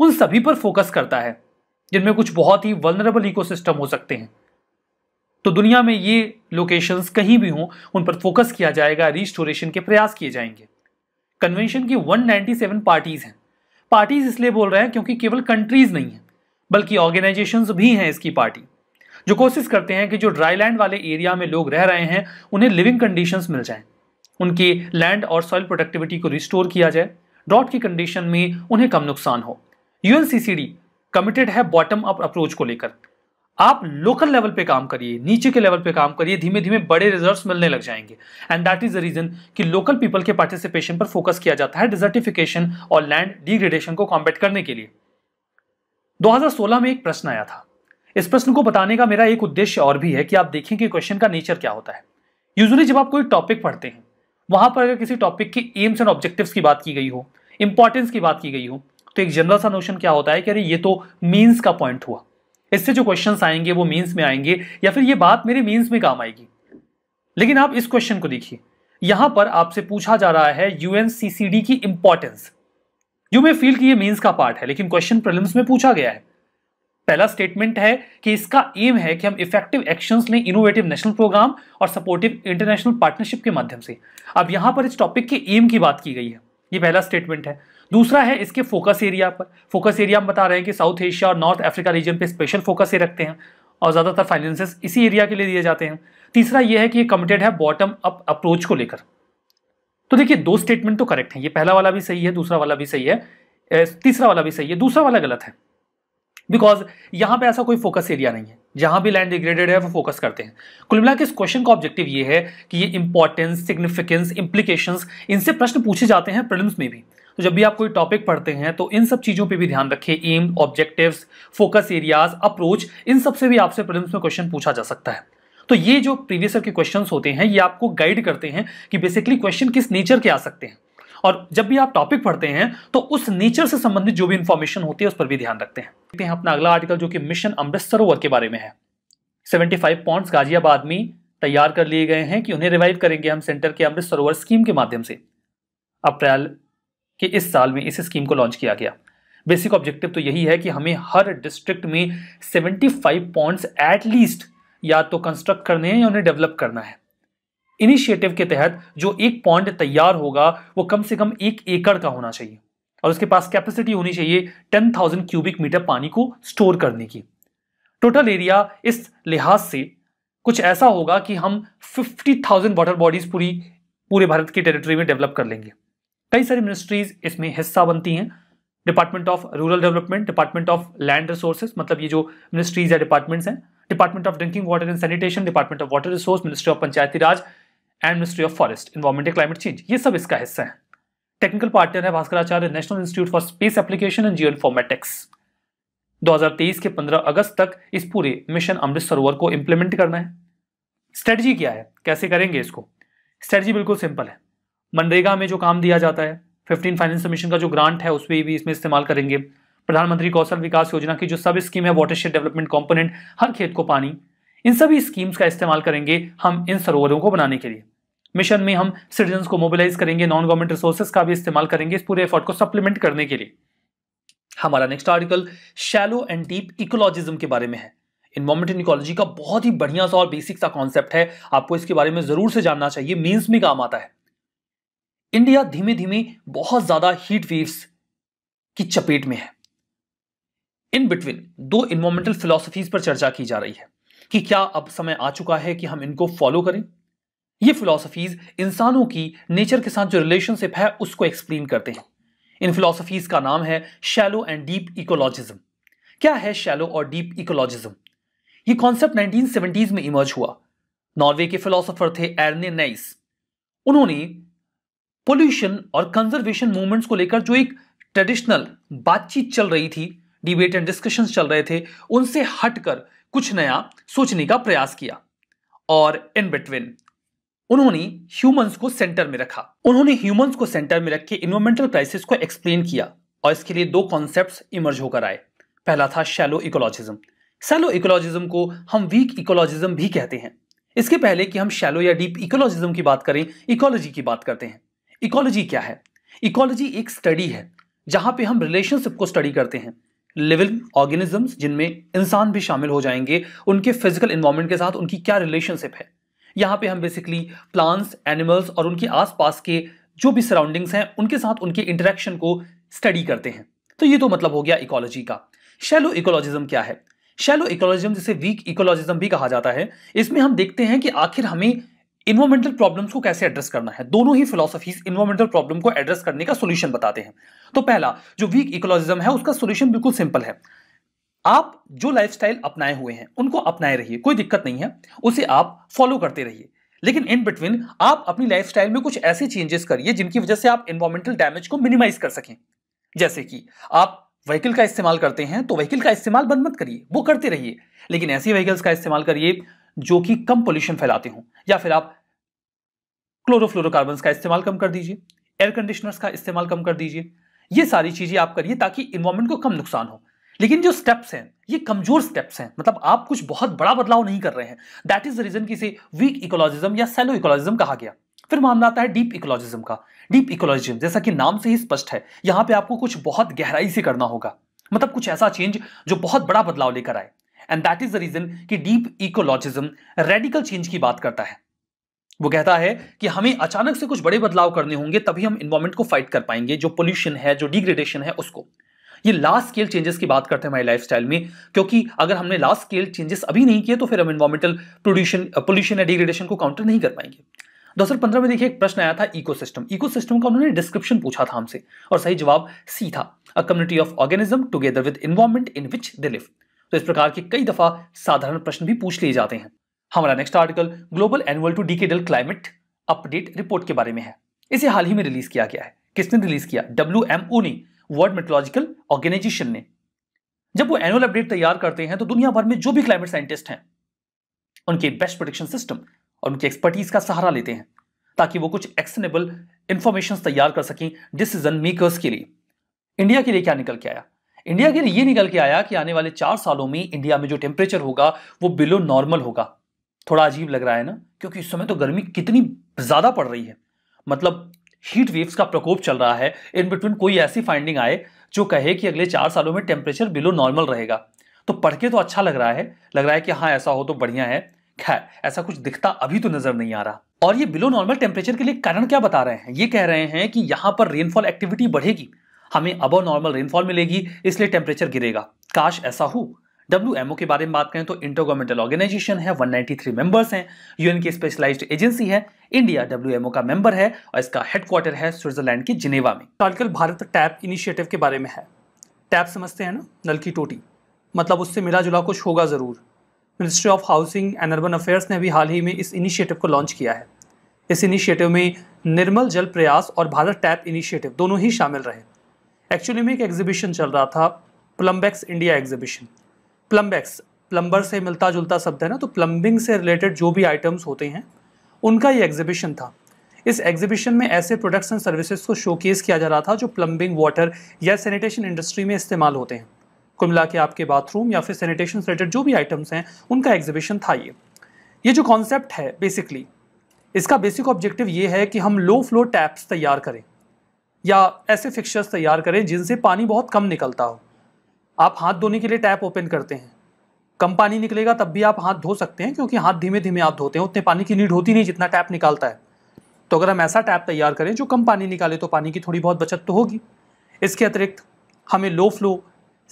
उन सभी पर फोकस करता है जिनमें कुछ बहुत ही वनरेबल इकोसिस्टम हो सकते हैं तो दुनिया में ये लोकेशंस कहीं भी हों उन पर फोकस किया जाएगा रिस्टोरेशन के प्रयास किए जाएंगे कन्वेंशन की 197 पार्टीज हैं पार्टीज इसलिए बोल रहे हैं क्योंकि केवल कंट्रीज नहीं हैं बल्कि ऑर्गेनाइजेशंस भी हैं इसकी पार्टी जो कोशिश करते हैं कि जो ड्राई लैंड वाले एरिया में लोग रह रहे हैं उन्हें लिविंग कंडीशंस मिल जाएं उनके लैंड और सॉइल प्रोडक्टिविटी को रिस्टोर किया जाए डॉट की कंडीशन में उन्हें कम नुकसान हो यूएनसीसीडी कमिटेड है बॉटम अप अप्रोच को लेकर आप लोकल लेवल पे काम करिए नीचे के लेवल पे काम करिए धीमे धीमे बड़े रिजल्ट्स मिलने लग जाएंगे and that is the reason कि लोकल पीपल के पार्टिसिपेशन पर फोकस किया जाता है डिजर्टिफिकेशन और लैंड डिग्रेडेशन को कॉम्बेट करने के लिए 2016 में एक प्रश्न आया था इस प्रश्न को बताने का मेरा एक उद्देश्य और भी है कि आप देखें कि क्वेश्चन का नेचर क्या होता है यूजली जब आप कोई टॉपिक पढ़ते हैं वहां पर अगर किसी टॉपिक के एम्स एंड ऑब्जेक्टिव की बात की गई हो इंपॉर्टेंस की बात की गई हो तो एक जनरल सा नोशन क्या होता है कि अरे ये तो मीन्स का पॉइंट हुआ इससे जो क्वेश्चन आएंगे वो मीन्स में आएंगे या फिर ये बात मेरे मीन्स में काम आएगी लेकिन आप इस क्वेश्चन को देखिए यहां पर आपसे पूछा जा रहा है यूएनसीसीडी की इंपॉर्टेंस यू मे फील कि ये मीन्स का पार्ट है लेकिन क्वेश्चन प्रिलिम्स में पूछा गया है पहला स्टेटमेंट है कि इसका एम है कि हम इफेक्टिव एक्शंस लें इनोवेटिव नेशनल प्रोग्राम और सपोर्टिव इंटरनेशनल पार्टनरशिप के माध्यम से अब यहां पर इस टॉपिक के एम की बात की गई है ये पहला स्टेटमेंट है दूसरा है इसके फोकस एरिया पर फोकस एरिया हम बता रहे हैं कि साउथ एशिया और नॉर्थ अफ्रीका रीजन पे स्पेशल फोकस ये रखते हैं और ज़्यादातर फाइनेंसेस इसी एरिया के लिए दिए जाते हैं तीसरा यह है कि ये कमिटेड है बॉटम अप अप्रोच को लेकर तो देखिए दो स्टेटमेंट तो करेक्ट हैं ये पहला वाला भी सही है दूसरा वाला भी सही है तीसरा वाला भी सही है दूसरा वाला गलत है बिकॉज यहाँ पे ऐसा कोई फोकस एरिया नहीं है जहाँ भी लैंड डिग्रेडेड है वो फोकस करते हैं कुल मिला के इस क्वेश्चन का ऑब्जेक्टिव ये है कि ये इंपॉर्टेंस सिग्निफिकेंस इंप्लीकेशन इनसे प्रश्न पूछे जाते हैं प्रिलिम्स में भी तो जब भी आप कोई टॉपिक पढ़ते हैं तो इन सब चीज़ों पे भी ध्यान रखें aim objectives focus areas approach इन सब से भी आपसे प्रिलिम्स में क्वेश्चन पूछा जा सकता है तो ये जो प्रीवियस के क्वेश्चन होते हैं ये आपको गाइड करते हैं कि बेसिकली क्वेश्चन किस नेचर के आ सकते हैं और जब भी आप टॉपिक पढ़ते हैं तो उस नेचर से संबंधित जो भी इंफॉर्मेशन होती है उस पर भी ध्यान रखते हैं देखते हैं अपना अगला आर्टिकल जो कि मिशन अमृत सरोवर के बारे में है 75 फाइव पॉइंट्स गाजियाबाद में तैयार कर लिए गए हैं कि उन्हें रिवाइव करेंगे हम सेंटर के अमृत सरोवर स्कीम के माध्यम से अप्रैल कि इस साल में इस स्कीम को लॉन्च किया गया बेसिक ऑब्जेक्टिव तो यही है कि हमें हर डिस्ट्रिक्ट में 75 पॉइंट्स एट लीस्ट या तो कंस्ट्रक्ट करने हैं या उन्हें डेवलप करना है इनिशिएटिव के तहत जो एक पॉइंट तैयार होगा वो कम से कम एक एकड़ का होना चाहिए और उसके पास कैपेसिटी होनी चाहिए 10,000 क्यूबिक मीटर पानी को स्टोर करने की टोटल एरिया इस लिहाज से कुछ ऐसा होगा कि हम 50,000 वाटर बॉडीज पूरी पूरे भारत की टेरिटरी में डेवलप कर लेंगे कई सारी मिनिस्ट्रीज इसमें हिस्सा बनती हैं department of rural development department of land resources मतलब ये जो मिनिस्ट्रीज या डिपार्टमेंट्स हैं department of drinking water and sanitation department of water resource ministry of Panchayati Raj and ministry of forest environment and climate change ये सब इसका हिस्सा है टेक्निकल पार्टनर है Bhaskaracharya national institute for space application and geo informatics दो के 15 अगस्त तक इस पूरे मिशन अमृत सरोवर को इंप्लीमेंट करना है स्ट्रेटजी क्या है कैसे करेंगे इसको स्ट्रेटजी बिल्कुल सिंपल है मनरेगा में जो काम दिया जाता है फिफ्टीन फाइनेंस कमीशन का जो ग्रांट है उसमें भी इसमें इस्तेमाल करेंगे प्रधानमंत्री कौशल विकास योजना की जो सब स्कीम है वाटरशेड डेवलपमेंट कॉम्पोनेंट हर खेत को पानी इन सभी स्कीम्स का इस्तेमाल करेंगे हम इन सरोवरों को बनाने के लिए मिशन में हम सिटीजन को मोबिलाइज करेंगे नॉन गवर्नमेंट रिसोर्सेज का भी इस्तेमाल करेंगे इस पूरे एफर्ट को सप्लीमेंट करने के लिए हमारा next article shallow and deep ecologism के बारे में है इन इकोलॉजी का बहुत ही बढ़िया सा और बेसिक सा कॉन्सेप्ट है आपको इसके बारे में जरूर से जानना चाहिए मीन्स में काम आता है इंडिया धीमे धीमे बहुत ज्यादा हीट वेव्स की चपेट में है इन बिटवीन दो इन्वायरमेंटल फिलोसफीज पर चर्चा की जा रही है कि क्या अब समय आ चुका है कि हम इनको फॉलो करें ये फिलोसफीज इंसानों की नेचर के साथ जो रिलेशनशिप है उसको एक्सप्लेन करते हैं इन फिलोसफीज का नाम है शैलो एंड डीप इकोलॉजिज्म क्या है शैलो और डीप इकोलॉजिज्म ये कॉन्सेप्ट नाइनटीन में इमर्ज हुआ नॉर्वे के फिलोसोफर थे एर्ने नाइस उन्होंने पोल्यूशन और कंजर्वेशन मूवमेंट्स को लेकर जो एक ट्रेडिशनल बातचीत चल रही थी डिबेट एंड डिस्कशन चल रहे थे उनसे हटकर कुछ नया सोचने का प्रयास किया और इन बिटवीन उन्होंने ह्यूमंस को सेंटर में रखा उन्होंने ह्यूमंस को सेंटर में रख के इन्वायरमेंटल क्राइसिस को एक्सप्लेन किया और इसके लिए दो कॉन्सेप्ट इमर्ज होकर आए पहला था शैलो इकोलॉजिज्म शैलो इकोलॉजिज्म को हम वीक इकोलॉजिज्म भी कहते हैं इसके पहले कि हम शैलो या डीप इकोलॉजिज्म की बात करें इकोलॉजी की बात करते हैं इकोलॉजी क्या है इकोलॉजी एक स्टडी है जहां पे हम रिलेशनशिप को स्टडी करते हैं लिविंग ऑर्गेनिजम्स जिनमें इंसान भी शामिल हो जाएंगे उनके फिजिकल इन्वायरमेंट के साथ उनकी क्या रिलेशनशिप है यहाँ पे हम बेसिकली प्लांट्स एनिमल्स और उनके आसपास के जो भी सराउंडिंग्स हैं उनके साथ उनके इंटरेक्शन को स्टडी करते हैं तो ये तो मतलब हो गया इकोलॉजी का शैलो इकोलॉजिज्म क्या है शैलो इकोलॉजिज्म जिसे वीक इकोलॉजिज्म भी कहा जाता है इसमें हम देखते हैं कि आखिर हमें इन्वायरमेंटल प्रॉब्लम्स को कैसे एड्रेस करना है दोनों ही फिलोसफीज इन्वायरमेंटल प्रॉब्लम को एड्रेस करने का सोल्यूशन बताते हैं तो पहला जो वीक इकोलॉजिज्म है उसका सोल्यूशन बिल्कुल सिंपल है आप जो स्टाइल अपनाए हुए हैं उनको अपनाए रहिए कोई दिक्कत नहीं है उसे आप फॉलो करते रहिए लेकिन इन बिटवीन आप अपनी स्टाइल में कुछ ऐसे चेंजेस करिए जिनकी वजह से आप इन्वायरमेंटल डैमेज को मिनिमाइज कर सकें जैसे कि आप व्हीकल का इस्तेमाल करते हैं तो व्हीकल का इस्तेमाल बंद मत करिए वो करते रहिए लेकिन ऐसी व्हीकल्स का इस्तेमाल करिए जो कि कम पोल्यूशन फैलाते हो या फिर आप क्लोरोफ्लोरोकार्बन का इस्तेमाल कम कर दीजिए एयर कंडीशनर्स का इस्तेमाल कम कर दीजिए ये सारी चीजें आप करिए ताकि इन्वायरमेंट को कम नुकसान हो लेकिन जो स्टेप्स हैं ये कमजोर स्टेप्स हैं मतलब आप कुछ बहुत बड़ा बदलाव नहीं कर रहे हैं दैट इज द रीजन की इसे वीक इकोलॉजिज्म या सेलो इकोलॉजिज्म कहा गया फिर मामला आता है डीप इकोलॉजिज्म का डीप इकोलॉजिज्म जैसा कि नाम से ही स्पष्ट है यहां पे आपको कुछ बहुत गहराई से करना होगा मतलब कुछ ऐसा चेंज जो बहुत बड़ा बदलाव लेकर आए and that is the reason कि डीप इकोलॉजिज्म रेडिकल चेंज की बात करता है वो कहता है कि हमें अचानक से कुछ बड़े बदलाव करने होंगे तभी हम इन्वायरमेंट को फाइट कर पाएंगे जो पोल्यूशन है जो डिग्रेडेशन है उसको ये लास्ट स्केल चेंजेस की बात करते हैं हमारी स्टाइल में क्योंकि अगर हमने लास्ट स्केल चेंजेस अभी नहीं किए तो फिर हम इन्वायरमेंटल प्रोड्यूशन पोल्यूशन या डिग्रेडेशन को काउंटर नहीं कर पाएंगे पंद्रह में देखिए एक प्रश्न आया था इकोसिस्टम इकोसिस्टम का उन्होंने डिस्क्रिप्शन पूछा था हमसे और सही जवाब सी था a community of organism together with environment in which they live तो इस प्रकार के कई दफा साधारण प्रश्न भी पूछ लिए जाते हैं हमारा next article global annual to decadal climate update report के बारे में है इसे हाल ही में रिलीज किया गया है किसने रिलीज किया डब्ल्यू एम ओ ने वर्ल्ड मेट्रोलॉजिकल ऑर्गेनाइजेशन ने जब वो एनुअल अपडेट तैयार करते हैं तो दुनिया भर में जो भी क्लाइमेट साइंटिस्ट हैं उनके बेस्ट प्रोडिक्शन सिस्टम और उनकी एक्सपर्टीज का सहारा लेते हैं ताकि वो कुछ एक्सनेबल इंफॉर्मेशन तैयार कर सकें डिसीजन मेकर्स के लिए इंडिया के लिए क्या निकल के आया इंडिया के लिए ये निकल के आया कि आने वाले चार सालों में इंडिया में जो टेम्परेचर होगा वो बिलो नॉर्मल होगा थोड़ा अजीब लग रहा है ना क्योंकि इस समय तो गर्मी कितनी ज़्यादा पड़ रही है मतलब हीट वेव्स का प्रकोप चल रहा है इन बिटवीन कोई ऐसी फाइंडिंग आए जो कहे कि अगले चार सालों में टेम्परेचर बिलो नॉर्मल रहेगा तो पढ़ के तो अच्छा लग रहा है लग रहा है कि हाँ ऐसा हो तो बढ़िया है खैर ऐसा कुछ दिखता अभी तो नजर नहीं आ रहा और ये बिलो नॉर्मल टेम्परेचर के लिए कारण क्या बता रहे हैं ये कह रहे हैं कि यहाँ पर रेनफॉल एक्टिविटी बढ़ेगी हमें अबो नॉर्मल रेनफॉल मिलेगी इसलिए टेम्परेचर गिरेगा काश ऐसा हो डब्ल्यू के बारे में बात करें तो गवर्नमेंटल ऑर्गेनाइजेशन है 193 मेंबर्स हैं यूएन की स्पेशलाइज्ड एजेंसी है इंडिया डब्ल्यू का मेंबर है और इसका हेडक्वार्टर है स्विट्जरलैंड के जिनेवा में आर्टिकल भारत टैप इनिशिएटिव के बारे में है टैप समझते हैं ना नल की टोटी मतलब उससे मिला जुला कुछ होगा ज़रूर ministry of housing and urban affairs ने अभी हाल ही में इस इनिशिएटिव को लॉन्च किया है इस इनिशिएटिव में निर्मल जल प्रयास और भारत टैप इनिशिएटिव दोनों ही शामिल रहे एक्चुअली में एक एग्जीबिशन चल रहा था Plumbex India exhibition Plumbex plumber से मिलता जुलता शब्द है ना तो प्लम्बिंग से रिलेटेड जो भी आइटम्स होते हैं उनका ये एग्जीबिशन था इस एग्जीबिशन में ऐसे प्रोडक्ट्स एंड सर्विसेज को शोकेस किया जा रहा था जो प्लम्बिंग वाटर या सैनिटेशन इंडस्ट्री में इस्तेमाल होते हैं कुल मिला के आपके बाथरूम या फिर सैनिटेशन से रिलेटेड जो भी आइटम्स हैं उनका एग्जीबिशन था ये ये जो कॉन्सेप्ट है बेसिकली इसका बेसिक ऑब्जेक्टिव ये है कि हम लो फ्लो टैप्स तैयार करें या ऐसे फिक्सर्स तैयार करें जिनसे पानी बहुत कम निकलता हो आप हाथ धोने के लिए टैप ओपन करते हैं कम पानी निकलेगा तब भी आप हाथ धो सकते हैं क्योंकि हाथ धीमे धीमे आप धोते हैं उतने पानी की नीड होती नहीं जितना टैप निकालता है तो अगर हम ऐसा टैप तैयार करें जो कम पानी निकाले तो पानी की थोड़ी बहुत बचत तो होगी इसके अतिरिक्त हमें low flow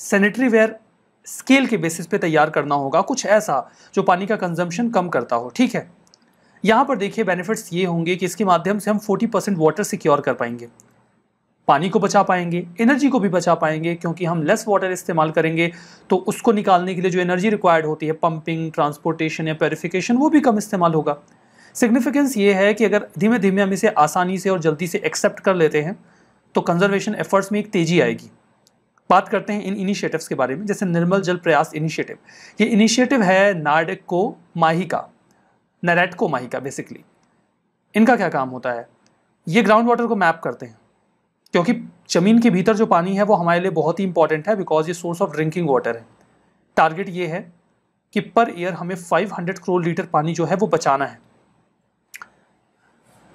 sanitary ware scale के बेसिस पे तैयार करना होगा कुछ ऐसा जो पानी का कंजम्पशन कम करता हो ठीक है यहाँ पर देखिए बेनिफिट्स ये होंगे कि इसके माध्यम से हम 40 परसेंट वाटर सिक्योर कर पाएंगे पानी को बचा पाएंगे एनर्जी को भी बचा पाएंगे क्योंकि हम लेस वाटर इस्तेमाल करेंगे तो उसको निकालने के लिए जो एनर्जी रिक्वायर्ड होती है पंपिंग ट्रांसपोर्टेशन या प्योरिफिकेशन वो भी कम इस्तेमाल होगा सिग्निफिकेंस ये है कि अगर धीमे धीमे हम इसे आसानी से और जल्दी से एक्सेप्ट कर लेते हैं तो कंजर्वेशन एफर्ट्स में एक तेज़ी आएगी बात करते हैं इन इनिशिएटिव्स के बारे में जैसे निर्मल जल प्रयास इनिशिएटिव ये इनिशिएटिव है को माही का नरेटको माही का बेसिकली इनका क्या काम होता है ये ग्राउंड वाटर को मैप करते हैं क्योंकि ज़मीन के भीतर जो पानी है वो हमारे लिए बहुत ही इंपॉर्टेंट है बिकॉज ये सोर्स ऑफ ड्रिंकिंग वाटर है टारगेट ये है कि पर ईयर हमें 500 करोड़ लीटर पानी जो है वो बचाना है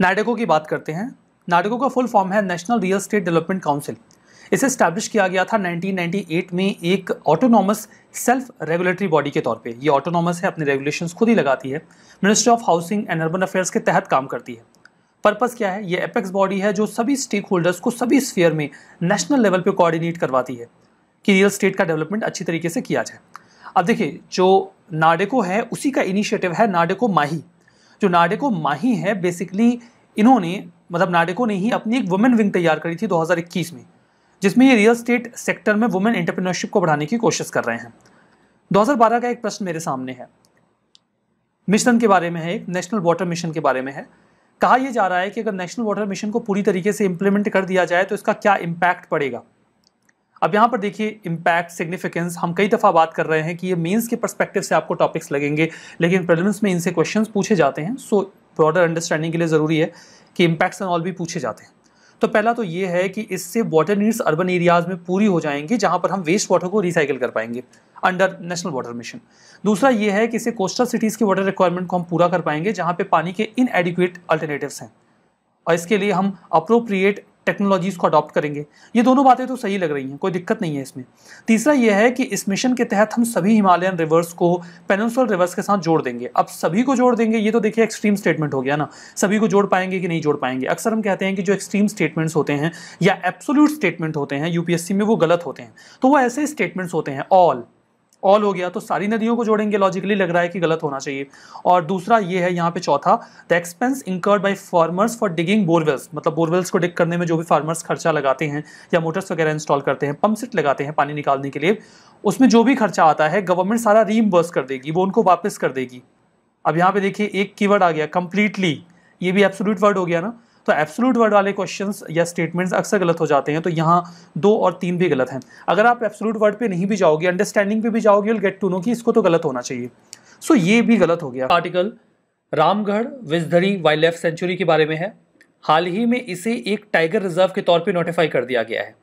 नाडेको की बात करते हैं नाडेको का फुल फॉर्म है national real estate development council इसे स्टैब्लिश किया गया था 1998 में एक ऑटोनॉमस सेल्फ रेगुलेटरी बॉडी के तौर पे ये ऑटोनॉमस है अपने रेगुलेशंस खुद ही लगाती है ministry of housing and urban affairs के तहत काम करती है पर्पस क्या है ये एपेक्स बॉडी है जो सभी स्टेक होल्डर्स को सभी स्फीयर में नेशनल लेवल पे कोऑर्डिनेट करवाती है कि रियल स्टेट का डेवलपमेंट अच्छी तरीके से किया जाए अब देखिए जो नाडेको है उसी का इनिशिएटिव है नाडेको माही जो नाडेको माही है बेसिकली इन्होंने मतलब नाडेको ने ही अपनी एक वुमेन विंग तैयार करी थी 2021 में जिसमें ये रियल स्टेट सेक्टर में वुमेन एंटरप्रेन्योरशिप को बढ़ाने की कोशिश कर रहे हैं 2012 का एक प्रश्न मेरे सामने है मिशन के बारे में है एक नेशनल वाटर मिशन के बारे में है कहा यह जा रहा है कि अगर नेशनल वाटर मिशन को पूरी तरीके से इम्प्लीमेंट कर दिया जाए तो इसका क्या इम्पैक्ट पड़ेगा अब यहाँ पर देखिए इम्पैक्ट सिग्निफिकेंस हम कई दफ़ा बात कर रहे हैं कि ये मेंस के परस्पेक्टिव से आपको टॉपिक्स लगेंगे लेकिन प्रिलिम्स में इनसे क्वेश्चंस पूछे जाते हैं सो ब्रॉडर अंडरस्टैंडिंग के लिए ज़रूरी है कि इम्पैक्ट्स एंड ऑल भी पूछे जाते हैं तो पहला तो ये है कि इससे वाटर नीड्स अर्बन एरियाज़ में पूरी हो जाएंगी जहां पर हम वेस्ट वाटर को रिसाइकिल कर पाएंगे अंडर नेशनल वाटर मिशन दूसरा ये है कि इससे कोस्टल सिटीज़ के वाटर रिक्वायरमेंट को हम पूरा कर पाएंगे जहाँ पे पानी के इन एडिक्वेट अल्टरनेटिव हैं और इसके लिए हम अप्रोप्रिएट टेक्नोलॉजीज़ को अडॉप्ट करेंगे ये दोनों बातें तो सही लग रही हैं कोई दिक्कत नहीं है इसमें तीसरा ये है कि इस मिशन के तहत हम सभी हिमालयन रिवर्स को पेनसोल रिवर्स के साथ जोड़ देंगे अब सभी को जोड़ देंगे ये तो देखिए एक्सट्रीम स्टेटमेंट हो गया ना सभी को जोड़ पाएंगे कि नहीं जोड़ पाएंगे अक्सर हम कहते हैं कि जो एक्सट्रीम स्टेटमेंट्स होते हैं या एब्सोल्यूट स्टेटमेंट होते हैं यूपीएससी में वो गलत होते हैं तो वो ऐसे स्टेटमेंट्स होते हैं ऑल ऑल हो गया तो सारी नदियों को जोड़ेंगे लॉजिकली लग रहा है कि गलत होना चाहिए और दूसरा ये है यहाँ पे चौथा the expense incurred by farmers for digging borewells मतलब बोरवेल्स को डिग करने में जो भी फार्मर्स खर्चा लगाते हैं या मोटर्स वगैरह इंस्टॉल करते हैं पंप सेट लगाते हैं पानी निकालने के लिए उसमें जो भी खर्चा आता है गवर्नमेंट सारा रीइम्बर्स कर देगी वो उनको वापस कर देगी अब यहाँ पे देखिए एक कीवर्ड आ गया कंप्लीटली ये भी एब्सोल्यूट वर्ड हो गया ना तो एब्सोलूट वर्ड वाले क्वेश्चन या स्टेटमेंट्स अक्सर गलत हो जाते हैं तो यहाँ दो और तीन भी गलत हैं अगर आप एब्सोलूट वर्ड पर नहीं भी जाओगे अंडरस्टैंडिंग पे भी जाओगे विल गेट टू नो कि इसको तो गलत होना चाहिए सो so, ये भी गलत हो गया article Ramgarh Vishdhari wild life sanctuary के बारे में है हाल ही में इसे एक टाइगर रिजर्व के तौर पर नोटिफाई कर दिया गया है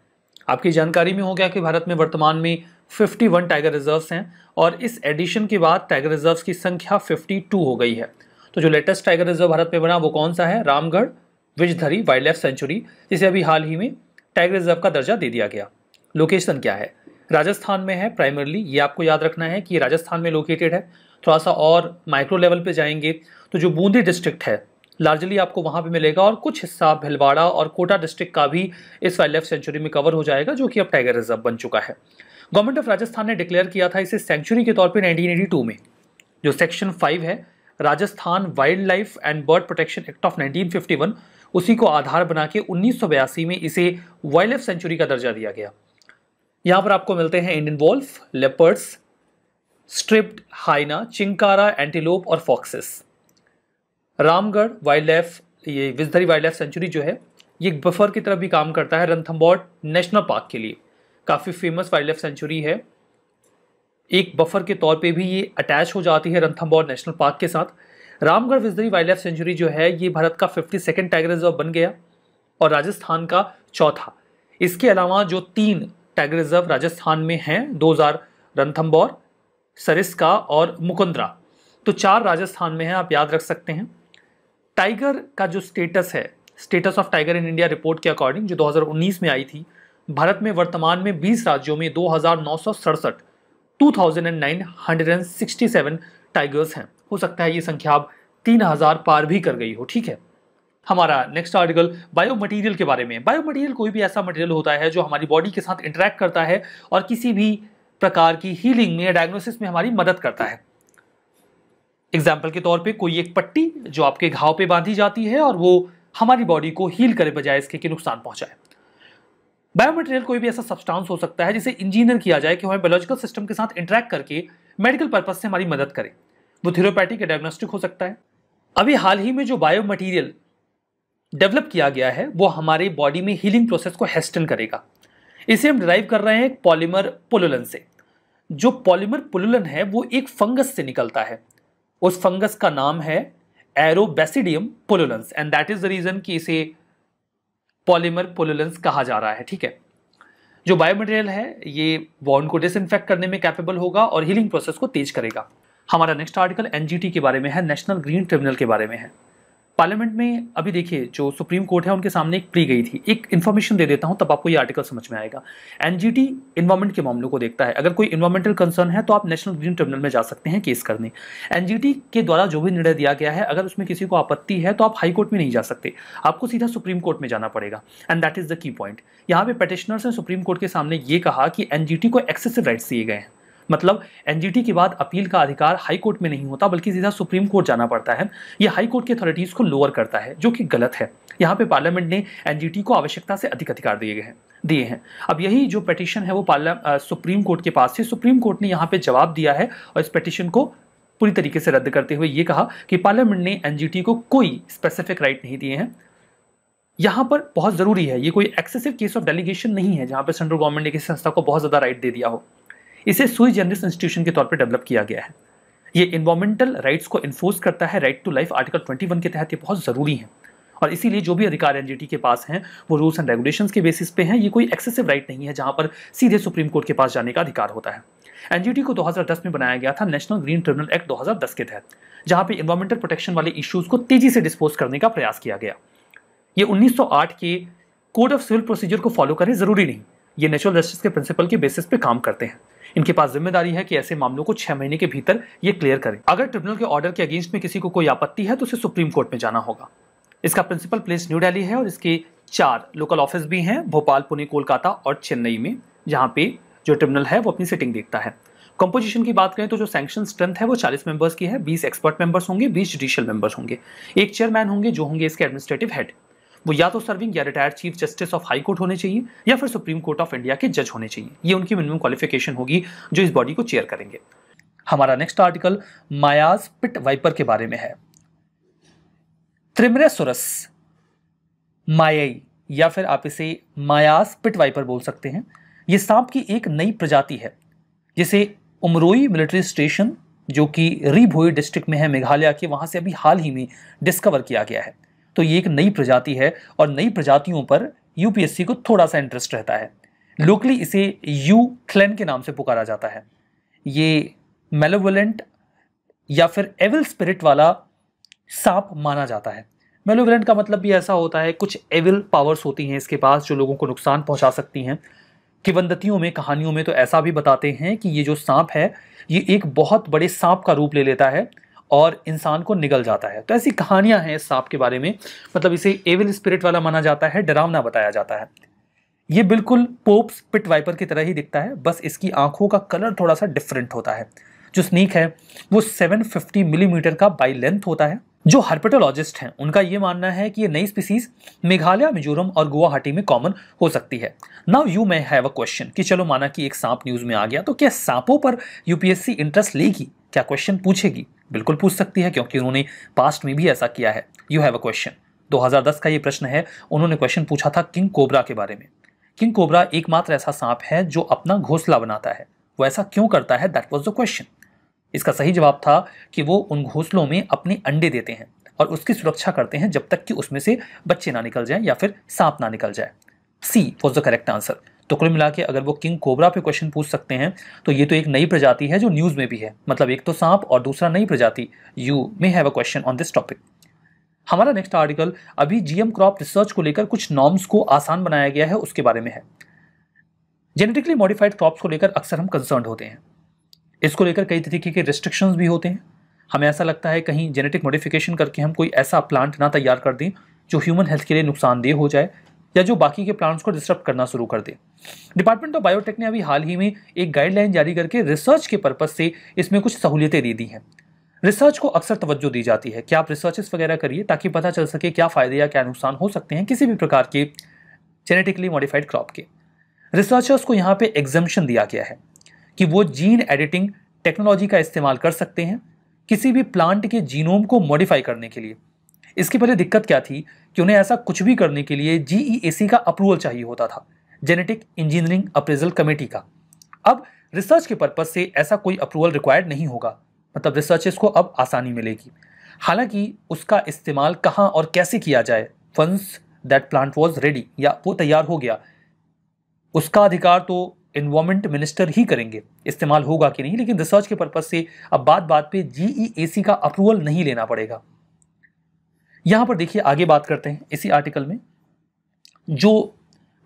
आपकी जानकारी में हो गया कि भारत में वर्तमान में 51 टाइगर रिजर्व्स हैं और इस एडिशन के बाद टाइगर रिजर्व्स की संख्या 52 हो गई है तो जो लेटेस्ट टाइगर रिजर्व भारत में बना वो कौन सा है Ramgarh Vishdhari wild life sanctuary जिसे अभी हाल ही में टाइगर रिजर्व का दर्जा दे दिया गया लोकेशन क्या है राजस्थान में है प्राइमरली ये आपको याद रखना है कि राजस्थान में लोकेटेड है थोड़ा सा और माइक्रो लेवल पे जाएंगे तो जो बूंदी डिस्ट्रिक्ट है लार्जली आपको वहाँ पे मिलेगा और कुछ हिस्सा भिलवाड़ा और कोटा डिस्ट्रिक्ट का भी इस वाइल्ड लाइफ सेंचुरी में कवर हो जाएगा जो कि अब टाइगर रिजर्व बन चुका है गवर्नमेंट ऑफ राजस्थान ने डिक्लेयर किया था इसे सेंचुरी के तौर पर नाइनटीन में जो सेक्शन फाइव है Rajasthan wild life and bird protection act of nineteen उसी को आधार बना के उन्नीस में इसे वाइल्ड लाइफ सेंचुरी का दर्जा दिया गया यहाँ पर आपको मिलते हैं Indian wolf leopards striped hyena chinkara antelope और फॉक्सेस रामगढ़ वाइल्ड लाइफ ये विजधरी वाइल्ड लाइफ सेंचुरी जो है ये बफर की तरफ भी काम करता है रंथम्बॉट नेशनल पार्क के लिए काफ़ी फेमस वाइल्ड लाइफ सेंचुरी है एक बफर के तौर पे भी ये अटैच हो जाती है रंथम्बॉट नेशनल पार्क के साथ Ramgarh Vishdhari wild life sanctuary जो है ये भारत का फिफ्टी सेकेंड टाइगर रिजर्व बन गया और राजस्थान का चौथा इसके अलावा जो तीन टाइगर रिजर्व राजस्थान में हैं दो हज़ार रनथम्बौर सरिस्का और मुकुंद्रा तो चार राजस्थान में हैं आप याद रख सकते हैं टाइगर का जो स्टेटस है status of tiger in India report के अकॉर्डिंग जो 2019 में आई थी भारत में वर्तमान में 20 राज्यों में दो हज़ार टाइगर्स हैं हो सकता है ये संख्या अब तीन हज़ार पार भी कर गई हो ठीक है हमारा नेक्स्ट आर्टिकल बायो मटीरियल के बारे में बायो मटीरियल कोई भी ऐसा मटेरियल होता है जो हमारी बॉडी के साथ इंटरेक्ट करता है और किसी भी प्रकार की हीलिंग में डायग्नोसिस में हमारी मदद करता है एग्जाम्पल के तौर पे कोई एक पट्टी जो आपके घाव पे बांधी जाती है और वो हमारी बॉडी को हील करे बजाय इसके कि नुकसान पहुंचाए बायोमटेरियल कोई भी ऐसा सब्सटेंस हो सकता है जिसे इंजीनियर किया जाए कि हमारे बायोलॉजिकल सिस्टम के साथ इंटरेक्ट करके मेडिकल पर्पज से हमारी मदद करे वो थेरोपैटिक या डायग्नोस्टिक हो सकता है अभी हाल ही में जो बायो मटीरियल डेवलप किया गया है वो हमारे बॉडी में हीलिंग प्रोसेस को हेस्टन करेगा इसे हम डिराइव कर रहे हैं पॉलीमर पोलोलन से जो पॉलीमर पोलोलन है वो एक फंगस से निकलता है उस फंगस का नाम है Aureobasidium pullulans and that is the reason कि इसे पॉलीमर पोलोलेंस कहा जा रहा है ठीक है जो बायोमटेरियल है ये बॉन्ड को डिसइनफेक्ट करने में कैपेबल होगा और हीलिंग प्रोसेस को तेज करेगा हमारा नेक्स्ट आर्टिकल एनजीटी के बारे में है नेशनल ग्रीन ट्रिब्यूनल के बारे में है पार्लियामेंट में अभी देखिए जो सुप्रीम कोर्ट है उनके सामने एक प्री गई थी एक इन्फॉर्मेशन दे देता हूं तब आपको ये आर्टिकल समझ में आएगा एनजीटी इन्वायरमेंट के मामलों को देखता है अगर कोई इन्वायरमेंटल कंसर्न है तो आप नेशनल ग्रीन ट्रिब्यूनल में जा सकते हैं केस करने एनजीटी के द्वारा जो भी निर्णय दिया गया है अगर उसमें किसी को आपत्ति है तो आप हाईकोर्ट में नहीं जा सकते आपको सीधा सुप्रीम कोर्ट में जाना पड़ेगा and that is the key point यहाँ पे पटिशनर्स ने सुप्रीम कोर्ट के सामने ये कहा कि एनजीटी को एक्सेसिव राइट्स दिए गए हैं मतलब एनजीटी के बाद अपील का अधिकार हाई कोर्ट में नहीं होता बल्कि सीधा सुप्रीम कोर्ट जाना पड़ता है यह हाई कोर्ट की अथॉरिटीज़ को लोअर करता है जो कि गलत है यहाँ पे पार्लियामेंट ने एनजीटी को आवश्यकता से अधिक अधिकार दिए गए हैं दिए हैं अब यही जो पटिशन है वो पार्लिया सुप्रीम कोर्ट के पास है सुप्रीम कोर्ट ने यहाँ पे जवाब दिया है और इस पटिशन को पूरी तरीके से रद्द करते हुए ये कहा कि पार्लियामेंट ने एनजीटी को कोई स्पेसिफिक राइट नहीं दिए हैं यहाँ पर बहुत ज़रूरी है ये कोई एक्सेसिव केस ऑफ डेलीगेशन नहीं है जहाँ पर सेंट्रल गवर्नमेंट ने किसी संस्था को बहुत ज़्यादा राइट दे दिया हो इसे सुई जनरिस इंस्टीट्यूशन के तौर पर डेवलप किया गया है ये इन्वायरमेंटल राइट्स को इन्फोर्स करता है राइट टू लाइफ आर्टिकल 21 के तहत ये बहुत ज़रूरी है और इसीलिए जो भी अधिकार एनजीटी के पास हैं वो रूल्स एंड रेगुलेशन के बेसिस पे हैं ये कोई एक्सेसिव राइट नहीं है जहाँ पर सीधे सुप्रीम कोर्ट के पास जाने का अधिकार होता है एनजीटी को 2010 में बनाया गया था नेशनल ग्रीन ट्रिब्यूनल एक्ट 2010 के तहत जहाँ पे इन्वायरमेंटल प्रोटेक्शन वाले इश्यूज़ को तेजी से डिस्पोज करने का प्रयास किया गया ये 1908 के कोड ऑफ सिविल प्रोसीजर को फॉलो करें ज़रूरी नहीं ये नेचुरल जस्टिस के प्रिंसिपल के बेसिस पे काम करते हैं इनके पास जिम्मेदारी है कि ऐसे मामलों को छह महीने के भीतर ये क्लियर करें अगर ट्रिब्यूनल के ऑर्डर के अगेंस्ट में किसी को कोई आपत्ति है तो उसे सुप्रीम कोर्ट में जाना होगा इसका प्रिंसिपल प्लेस न्यू डेली है और इसके चार लोकल ऑफिस भी हैं भोपाल पुणे कोलकाता और चेन्नई में जहाँ पे जो ट्रिब्यूनल है वो अपनी सिटिंग देखता है कंपोजिशन की बात करें तो जो सैक्शन स्ट्रेंथ है वो 40 मेंबर्स की है 20 एक्सपर्ट मेंबर्स होंगे 20 जुडिशियल मेंबर्स होंगे एक चेयरमैन होंगे जो होंगे इसके एडमिनिस्ट्रेटिव हेड वो या तो सर्विंग या retired chief justice of high court होने चाहिए या फिर सुप्रीम कोर्ट ऑफ इंडिया के जज होने चाहिए ये उनकी मिनिमम क्वालिफिकेशन होगी जो इस बॉडी को चेयर करेंगे हमारा next article Maya's pit viper के बारे में है त्रिमरेसोरस मायाई या फिर आप इसे मायास पिट वाइपर बोल सकते हैं ये सांप की एक नई प्रजाति है जिसे उमरोई मिलिट्री स्टेशन जो कि रिभोई डिस्ट्रिक्ट में है मेघालय के वहां से अभी हाल ही में डिस्कवर किया गया है तो ये एक नई प्रजाति है और नई प्रजातियों पर यूपीएससी को थोड़ा सा इंटरेस्ट रहता है लोकली इसे यू क्लन के नाम से पुकारा जाता है ये मेलोवलेंट या फिर एविल स्पिरिट वाला सांप माना जाता है मेलोवलेंट का मतलब भी ऐसा होता है कुछ एविल पावर्स होती हैं इसके पास जो लोगों को नुकसान पहुंचा सकती हैं किवंदतियों में कहानियों में तो ऐसा भी बताते हैं कि ये जो सांप है ये एक बहुत बड़े सांप का रूप ले लेता है और इंसान को निगल जाता है तो ऐसी कहानियां हैं इस सांप के बारे में मतलब इसे एविल स्पिरिट वाला माना जाता है डरावना बताया जाता है ये बिल्कुल पोप्स पिट वाइपर की तरह ही दिखता है बस इसकी आंखों का कलर थोड़ा सा डिफरेंट होता है जो स्नीक है वो 750 मिलीमीटर mm का बाई लेंथ होता है जो हर्पेटोलॉजिस्ट हैं उनका ये मानना है कि ये नई स्पीसीज मेघालय मिजोरम और गुवाहाटी में कॉमन हो सकती है now you may have a question कि चलो माना कि एक सांप न्यूज़ में आ गया तो क्या सांपों पर यूपीएससी इंटरेस्ट लेगी क्या क्वेश्चन पूछेगी बिल्कुल पूछ सकती है क्योंकि उन्होंने पास्ट में भी ऐसा किया है यू हैव अ क्वेश्चन 2010 का ये प्रश्न है उन्होंने क्वेश्चन पूछा था किंग कोबरा के बारे में किंग कोबरा एकमात्र ऐसा सांप है जो अपना घोंसला बनाता है वो ऐसा क्यों करता है दैट वॉज द क्वेश्चन इसका सही जवाब था कि वो उन घोंसलों में अपने अंडे देते हैं और उसकी सुरक्षा करते हैं जब तक कि उसमें से बच्चे ना निकल जाएं या फिर सांप ना निकल जाए C was the correct answer तो कुल मिला के अगर वो किंग कोबरा पे क्वेश्चन पूछ सकते हैं तो ये तो एक नई प्रजाति है जो न्यूज़ में भी है मतलब एक तो सांप और दूसरा नई प्रजाति you may have a question on this topic हमारा नेक्स्ट आर्टिकल अभी जीएम क्रॉप रिसर्च को लेकर कुछ नॉर्म्स को आसान बनाया गया है उसके बारे में है जेनेटिकली मॉडिफाइड क्रॉप्स को लेकर अक्सर हम कंसर्न होते हैं इसको लेकर कई तरीके के रिस्ट्रिक्शंस भी होते हैं हमें ऐसा लगता है कहीं जेनेटिक मॉडिफिकेशन करके हम कोई ऐसा प्लांट ना तैयार कर दें जो ह्यूमन हेल्थ के लिए नुकसानदेह हो जाए या जो बाकी के प्लांट्स को डिस्टर्ब करना शुरू कर दे डिपार्टमेंट ऑफ बायोटेक ने अभी हाल ही में एक गाइडलाइन जारी करके रिसर्च के पर्पज से इसमें कुछ सहूलियतें दे दी हैं रिसर्च को अक्सर तवज्जो दी जाती है कि आप रिसर्चेस वगैरह करिए ताकि पता चल सके क्या फ़ायदे या क्या नुकसान हो सकते हैं किसी भी प्रकार के जेनेटिकली मॉडिफाइड क्रॉप के रिसर्चर्स को यहाँ पे एग्जम्पन दिया गया है कि वो जीन एडिटिंग टेक्नोलॉजी का इस्तेमाल कर सकते हैं किसी भी प्लांट के जीनोम को मॉडिफाई करने के लिए इसकी पहले दिक्कत क्या थी कि उन्हें ऐसा कुछ भी करने के लिए जी e का अप्रूवल चाहिए होता था जेनेटिक इंजीनियरिंग अप्रेजल कमेटी का अब रिसर्च के पर्पज से ऐसा कोई अप्रूवल रिक्वायर्ड नहीं होगा मतलब रिसर्चेस को अब आसानी मिलेगी हालांकि उसका इस्तेमाल कहाँ और कैसे किया जाए फंस दैट प्लांट वॉज रेडी या वो तैयार हो गया उसका अधिकार तो इन्वामेंट मिनिस्टर ही करेंगे इस्तेमाल होगा कि नहीं लेकिन रिसर्च के पर्पज से अब बात बात पे जी e का अप्रूवल नहीं लेना पड़ेगा यहां पर देखिए आगे बात करते हैं इसी आर्टिकल में जो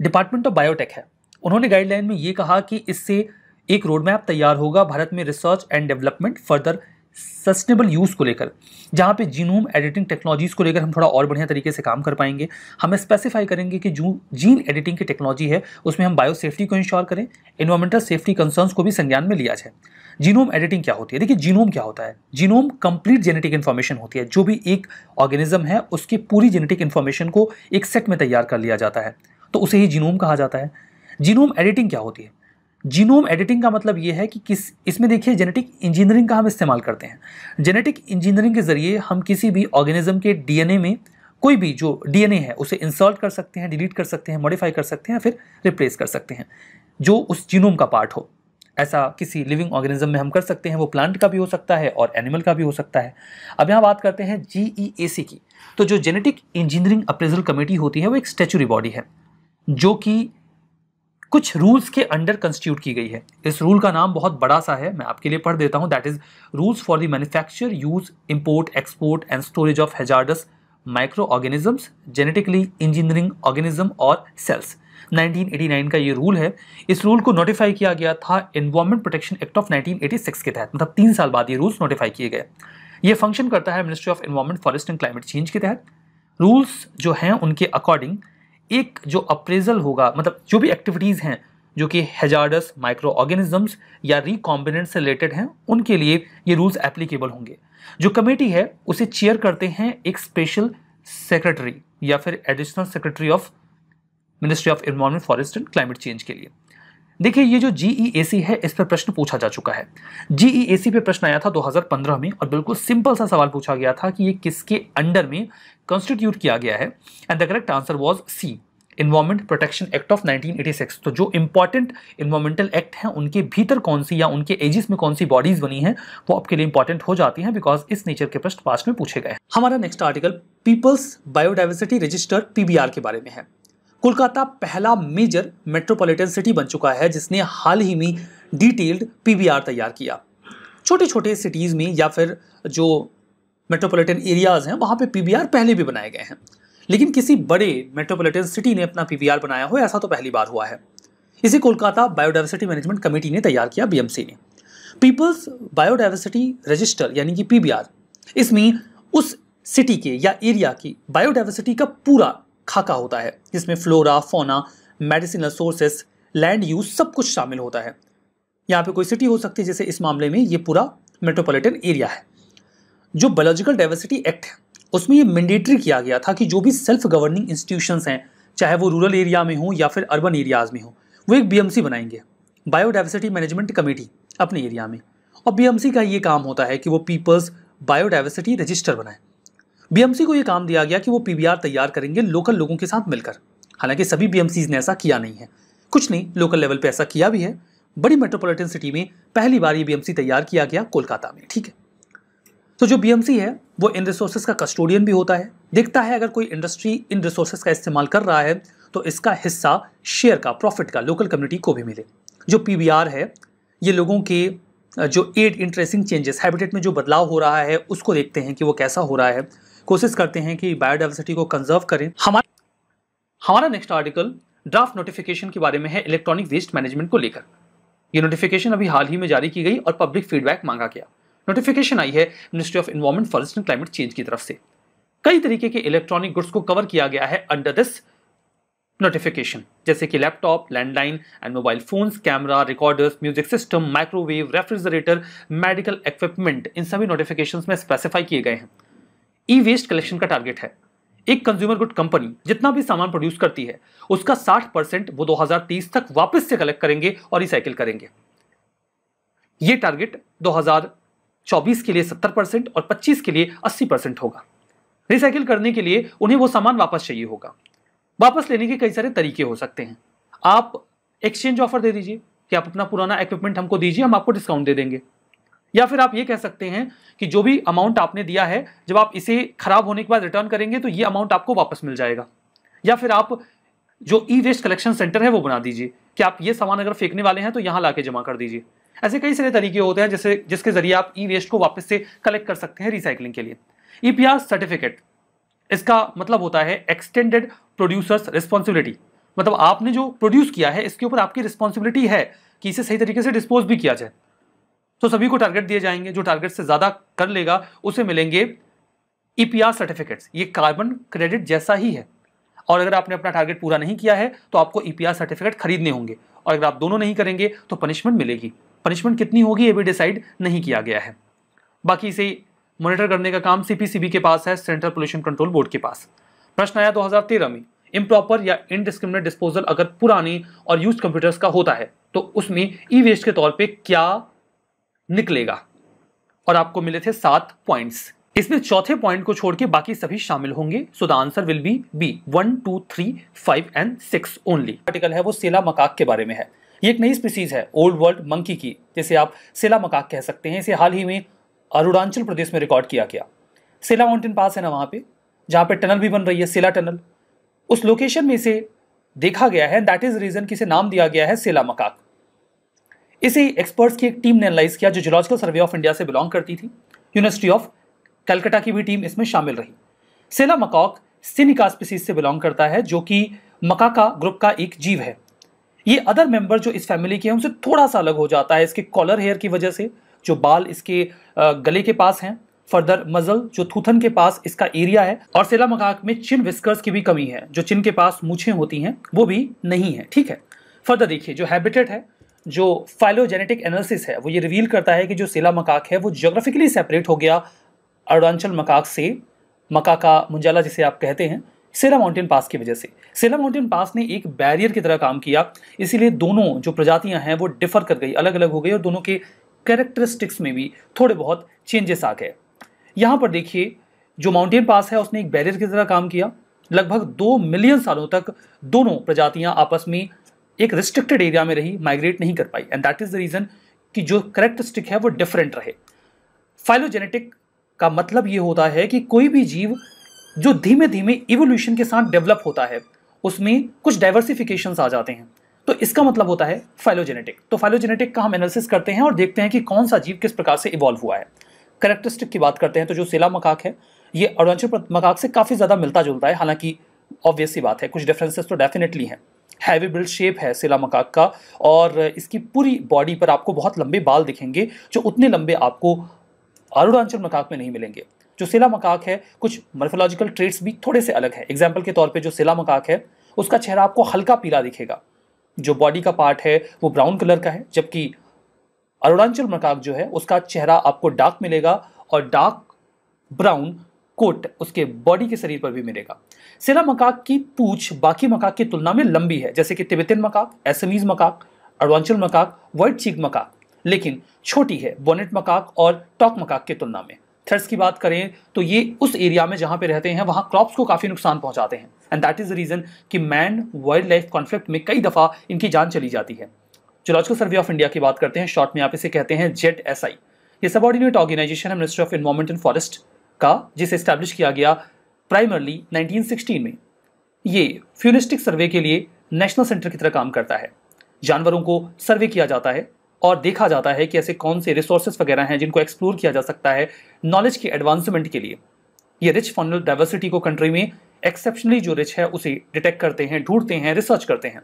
डिपार्टमेंट ऑफ बायोटेक है उन्होंने गाइडलाइन में यह कहा कि इससे एक रोडमैप तैयार होगा भारत में research and development further sustainable use को लेकर जहाँ पे जीनोम एडिटिंग टेक्नोलॉजीज़ को लेकर हम थोड़ा और बढ़िया तरीके से काम कर पाएंगे हमें स्पेसिफाई करेंगे कि जो जीन एडिटिंग की टेक्नोलॉजी है उसमें हम बायो सेफ्टी को इंश्योर करें इन्वायरमेंटल सेफ्टी कंसर्न्स को भी संज्ञान में लिया जाए जीनोम एडिटिंग क्या होती है देखिए जीनोम क्या होता है जीनोम कंप्लीट जेनेटिक इन्फॉर्मेशन होती है जो भी एक ऑर्गेनिज्म है उसकी पूरी जेनेटिक इन्फॉर्मेशन को एक सेट में तैयार कर लिया जाता है तो उसे ही जीनोम कहा जाता है जीनोम एडिटिंग क्या होती है जीनोम एडिटिंग का मतलब ये है कि किस इसमें देखिए जेनेटिक इंजीनियरिंग का हम इस्तेमाल करते हैं जेनेटिक इंजीनियरिंग के ज़रिए हम किसी भी ऑर्गेनिज्म के डीएनए में कोई भी जो डीएनए है उसे इंसॉल्ट कर सकते हैं डिलीट कर सकते हैं मॉडिफाई कर सकते हैं फिर रिप्लेस कर सकते हैं जो उस जीनोम का पार्ट हो ऐसा किसी लिविंग ऑर्गेनिज्म में हम कर सकते हैं वो प्लांट का भी हो सकता है और एनिमल का भी हो सकता है अब यहाँ बात करते हैं जी e की तो जो जेनेटिक इंजीनियरिंग अप्रेजल कमेटी होती है वो एक स्टेचुरी बॉडी है जो कि कुछ रूल्स के अंडर कंस्टिट्यूट की गई है इस रूल का नाम बहुत बड़ा सा है मैं आपके लिए पढ़ देता हूँ that is rules for the manufacture use import export and storage of hazardous microorganisms genetically engineering organism और सेल्स 1989 का ये रूल है इस रूल को नोटिफाई किया गया था एनवायरमेंट प्रोटेक्शन एक्ट ऑफ 1986 के तहत मतलब तीन साल बाद ये रूल्स नोटिफाई किए गए ये फंक्शन करता है ministry of environment forest and climate change के तहत रूल्स जो हैं उनके अकॉर्डिंग एक जो अप्रेजल होगा मतलब जो भी एक्टिविटीज़ हैं जो कि हेजार्डस माइक्रो ऑर्गेनिजम्स या रिकॉम्बिनेंट से रिलेटेड हैं उनके लिए ये रूल्स एप्लीकेबल होंगे जो कमेटी है उसे चेयर करते हैं एक स्पेशल सेक्रेटरी या फिर additional secretary of ministry of environment forest and climate change के लिए देखिए ये जो जी e है इस पर प्रश्न पूछा जा चुका है जी e पे प्रश्न आया था 2015 में और बिल्कुल सिंपल सा सवाल पूछा गया था कि ये किसके अंडर में कॉन्स्टिट्यूट किया गया है and the correct answer was C environment protection act of 1986 तो जो इंपॉर्टेंट इन्वायरमेंटल एक्ट हैं उनके भीतर कौन सी या उनके एजिस में कौन सी बॉडीज बनी हैं वो आपके लिए इंपॉर्टेंट हो जाती हैं बिकॉज इस नेचर के प्रश्न पास में पूछे गए हमारा next article people's biodiversity register PBR के बारे में है कोलकाता पहला मेजर मेट्रोपॉलिटन सिटी बन चुका है जिसने हाल ही में डिटेल्ड पीबीआर तैयार किया छोटे छोटे सिटीज़ में या फिर जो मेट्रोपॉलिटन एरियाज़ हैं वहाँ पे पीबीआर पहले भी बनाए गए हैं लेकिन किसी बड़े मेट्रोपॉलिटन सिटी ने अपना पीबीआर बनाया हो ऐसा तो पहली बार हुआ है इसे कोलकाता बायोडाइवर्सिटी मैनेजमेंट कमेटी ने तैयार किया बीएमसी ने पीपल्स बायोडाइवर्सिटी रजिस्टर यानी कि पीबीआर इसमें उस सिटी के या एरिया की बायोडाइवर्सिटी का पूरा खाका होता है जिसमें flora fauna medicinal sources land use सब कुछ शामिल होता है यहाँ पे कोई सिटी हो सकती है जैसे इस मामले में ये पूरा मेट्रोपॉलिटन एरिया है जो बायोलॉजिकल डाइवर्सिटी एक्ट है उसमें ये मैंडेटरी किया गया था कि जो भी सेल्फ गवर्निंग इंस्टीट्यूशंस हैं चाहे वो रूरल एरिया में हो या फिर अर्बन एरियाज़ में हो वो एक बी बनाएंगे बायोडाइवर्सिटी मैनेजमेंट कमेटी अपने एरिया में और बी का ये काम होता है कि वो पीपल्स बायोडाइवर्सिटी रजिस्टर बनाए बीएमसी को यह काम दिया गया कि वो पीवीआर तैयार करेंगे लोकल लोगों के साथ मिलकर हालांकि सभी बीएमसी ने ऐसा किया नहीं है कुछ नहीं लोकल लेवल पर ऐसा किया भी है बड़ी मेट्रोपॉलिटन सिटी में पहली बार ये बीएमसी तैयार किया गया कोलकाता में ठीक है तो जो बीएमसी है वो इन रिसोर्सेज का कस्टोडियन भी होता है देखता है अगर कोई इंडस्ट्री इन रिसोर्सेज का इस्तेमाल कर रहा है तो इसका हिस्सा शेयर का प्रॉफिट का लोकल कम्युनिटी को भी मिले जो पी है ये लोगों के जो एड इंटरेस्टिंग चेंजेस हैबिटेट में जो बदलाव हो रहा है उसको देखते हैं कि वो कैसा हो रहा है कोशिश करते हैं कि बायोडाइवर्सिटी को कंजर्व करें हमारा हमारा नेक्स्ट आर्टिकल ड्राफ्ट नोटिफिकेशन के बारे में है इलेक्ट्रॉनिक वेस्ट मैनेजमेंट को लेकर ये नोटिफिकेशन अभी हाल ही में जारी की गई और पब्लिक फीडबैक मांगा गया नोटिफिकेशन आई है ministry of environment forest and climate change की तरफ से कई तरीके के इलेक्ट्रॉनिक गुड्स को कवर किया गया है अंडर दिस नोटिफिकेशन जैसे कि laptop landline and mobile phones camera recorders music system microwave refrigerator medical equipment इन सभी नोटिफिकेशन में स्पेसिफाई किए गए हैं ई वेस्ट कलेक्शन का टारगेट है एक कंज्यूमर गुड कंपनी जितना भी सामान प्रोड्यूस करती है उसका 60 परसेंट वो 2030 तक वापस से कलेक्ट करेंगे और रिसाइकिल करेंगे ये टारगेट 2024 के लिए 70 परसेंट और 25 के लिए 80 परसेंट होगा रिसाइकिल करने के लिए उन्हें वो सामान वापस चाहिए होगा वापस लेने के कई सारे तरीके हो सकते हैं आप एक्सचेंज ऑफर दे दीजिए कि आप अपना पुराना इक्विपमेंट हमको दीजिए हम आपको डिस्काउंट दे देंगे या फिर आप ये कह सकते हैं कि जो भी अमाउंट आपने दिया है जब आप इसे खराब होने के बाद रिटर्न करेंगे तो ये अमाउंट आपको वापस मिल जाएगा या फिर आप जो ई वेस्ट कलेक्शन सेंटर है वो बना दीजिए कि आप ये सामान अगर फेंकने वाले हैं तो यहाँ ला जमा कर दीजिए ऐसे कई सारे तरीके होते हैं जैसे जिसके जरिए आप ई वेस्ट को वापस से कलेक्ट कर सकते हैं रिसाइकलिंग के लिए ई e सर्टिफिकेट इसका मतलब होता है एक्सटेंडेड प्रोड्यूसर्स रिस्पॉन्सिबिलिटी मतलब आपने जो प्रोड्यूस किया है इसके ऊपर आपकी रिस्पॉन्सिबिलिटी है कि इसे सही तरीके से डिस्पोज भी किया जाए तो सभी को टारगेट दिए जाएंगे जो टारगेट से ज़्यादा कर लेगा उसे मिलेंगे ईपीआर e सर्टिफिकेट्स ये कार्बन क्रेडिट जैसा ही है और अगर आपने अपना टारगेट पूरा नहीं किया है तो आपको ईपीआर e सर्टिफिकेट खरीदने होंगे और अगर आप दोनों नहीं करेंगे तो पनिशमेंट मिलेगी पनिशमेंट कितनी होगी ये भी डिसाइड नहीं किया गया है बाकी इसे मॉनिटर करने का काम सीपीसीबी के पास है सेंट्रल पोल्यूशन कंट्रोल बोर्ड के पास प्रश्न आया 2013 में इम्प्रॉपर या इनडिस्क्रिमिनेट डिस्पोजल अगर पुरानी और यूज कंप्यूटर्स का होता है तो उसमें ई वेस्ट के तौर पर क्या निकलेगा और आपको मिले थे सात पॉइंट्स इसमें चौथे पॉइंट को छोड़ के बाकी सभी शामिल होंगे so the answer will be B one two three five and six only article है वो सेला मकाक के बारे में है ये एक नई स्पीसीज है ओल्ड वर्ल्ड मंकी की जिसे आप सेला मकाक कह सकते हैं इसे हाल ही में अरुणाचल प्रदेश में रिकॉर्ड किया गया सेला माउंटेन पास है ना वहाँ पे जहाँ पे टनल भी बन रही है सेला टनल उस लोकेशन में इसे देखा गया है दैट इज़ रीज़न कि इसे नाम दिया गया है सेला मकाक इसे एक्सपर्ट्स की एक टीम ने एनालाइज किया जो जोलॉजिकल सर्वे ऑफ इंडिया से बिलोंग करती थी यूनिवर्सिटी ऑफ कलकत्ता की भी टीम इसमें शामिल रही सेला मकॉक सिनिका स्पीसीज से बिलोंग करता है जो कि मकाका ग्रुप का एक जीव है ये अदर मेंबर जो इस फैमिली के हैं उनसे थोड़ा सा अलग हो जाता है इसके कॉलर हेयर की वजह से जो बाल इसके गले के पास हैं फर्दर मजल जो थूथन के पास इसका एरिया है और सेला मकाक में चिन विस्कर्स की भी कमी है जो चिन के पास मूछें होती हैं वो भी नहीं है ठीक है फर्दर देखिए जो हैबिटेट है जो फाइलोजेनेटिक एनालिसिस है वो ये रिवील करता है कि जो सेला मकाक है वो जोग्राफिकली सेपरेट हो गया अरुणाचल मकाक से मका का मुंजाला जिसे आप कहते हैं सेला माउंटेन पास की वजह से सेला माउंटेन पास ने एक बैरियर की तरह काम किया इसीलिए दोनों जो प्रजातियां हैं वो डिफर कर गई अलग अलग हो गई और दोनों के कैरेक्टरिस्टिक्स में भी थोड़े बहुत चेंजेस आ गए यहाँ पर देखिए जो माउंटेन पास है उसने एक बैरियर की तरह काम किया लगभग दो मिलियन सालों तक दोनों प्रजातियां आपस में एक रिस्ट्रिक्टेड एरिया में रही माइग्रेट नहीं कर पाई and that is the reason कि जो करेक्टरिस्टिक है वो डिफरेंट रहे फाइलोजेनेटिक का मतलब ये होता है कि कोई भी जीव जो धीमे धीमे इवोल्यूशन के साथ डेवलप होता है उसमें कुछ डाइवर्सिफिकेशन आ जाते हैं तो इसका मतलब होता है फाइलोजेनेटिक तो फाइलोजेनेटिक का हम एनालिसिस करते हैं और देखते हैं कि कौन सा जीव किस प्रकार से इवॉल्व हुआ है करेक्टरिस्टिक की बात करते हैं तो जो सेला मकाक है ये अरुणाचल मकाक से काफ़ी ज़्यादा मिलता जुलता है हालांकि ऑब्वियस सी बात है कुछ डिफरेंसेस तो डेफिनेटली हैं हैवी बिल्ड शेप है सिला मकाक का और इसकी पूरी बॉडी पर आपको बहुत लंबे बाल दिखेंगे जो उतने लंबे आपको अरुणाचल मकाक में नहीं मिलेंगे जो सिला मकाक है कुछ मर्फोलॉजिकल ट्रेट्स भी थोड़े से अलग है एग्जाम्पल के तौर पर जो सिला मकाक है उसका चेहरा आपको हल्का पीला दिखेगा जो बॉडी का पार्ट है वो ब्राउन कलर का है जबकि अरुणाचल मकाक जो है उसका चेहरा आपको डार्क मिलेगा और डार्क ब्राउन कोट उसके बॉडी के शरीर पर भी मिलेगा सिला मकाक की पूछ बाकी मकाक की तुलना में लंबी है जैसे कि Tibetan macaque Assamese macaque Arunachal macaque white cheek macaque लेकिन छोटी है बोनेट मकाक और टॉक मकाक की तुलना में थ्रेड्स की बात करें तो ये उस एरिया में जहाँ पे रहते हैं वहाँ क्रॉप्स को काफ़ी नुकसान पहुँचाते हैं and that is the reason कि मैन वाइल्ड लाइफ कॉन्फ्लिक्ट में कई दफ़ा इनकी जान चली जाती है जोलॉजिकल सर्वे ऑफ इंडिया की बात करते हैं शॉर्ट में आप इसे कहते हैं जेट एस आई ये सब ऑर्डिनेट ऑर्गेनाइजेशन है ministry of environment and forest का जिसे इस्टेब्लिश किया गया प्राइमरली 1916 में ये फ्यूनिस्टिक सर्वे के लिए नेशनल सेंटर की तरह काम करता है जानवरों को सर्वे किया जाता है और देखा जाता है कि ऐसे कौन से रिसोर्सेस वगैरह हैं जिनको एक्सप्लोर किया जा सकता है नॉलेज के एडवांसमेंट के लिए ये रिच फॉनल डाइवर्सिटी को कंट्री में एक्सेप्शनली जो रिच है उसे डिटेक्ट करते हैं ढूंढते हैं रिसर्च करते हैं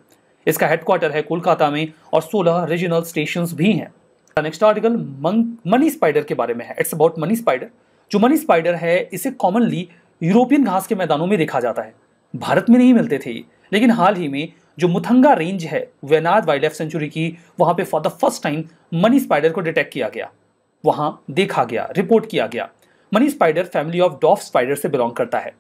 इसका हेडक्वार्टर है कोलकाता में और 16 रीजनल स्टेशन भी हैं नेक्स्ट आर्टिकल मनी स्पाइडर के बारे में है इट्स अबाउट मनी स्पाइडर जो मनी स्पाइडर है इसे कॉमनली यूरोपियन घास के मैदानों में देखा जाता है भारत में नहीं मिलते थे लेकिन हाल ही में जो मुथंगा रेंज है वेनाद वाइल्ड लाइफ सेंचुरी की वहां पे for the first time money spider को डिटेक्ट किया गया वहां देखा गया रिपोर्ट किया गया money spider family of dwarf spider से बिलोंग करता है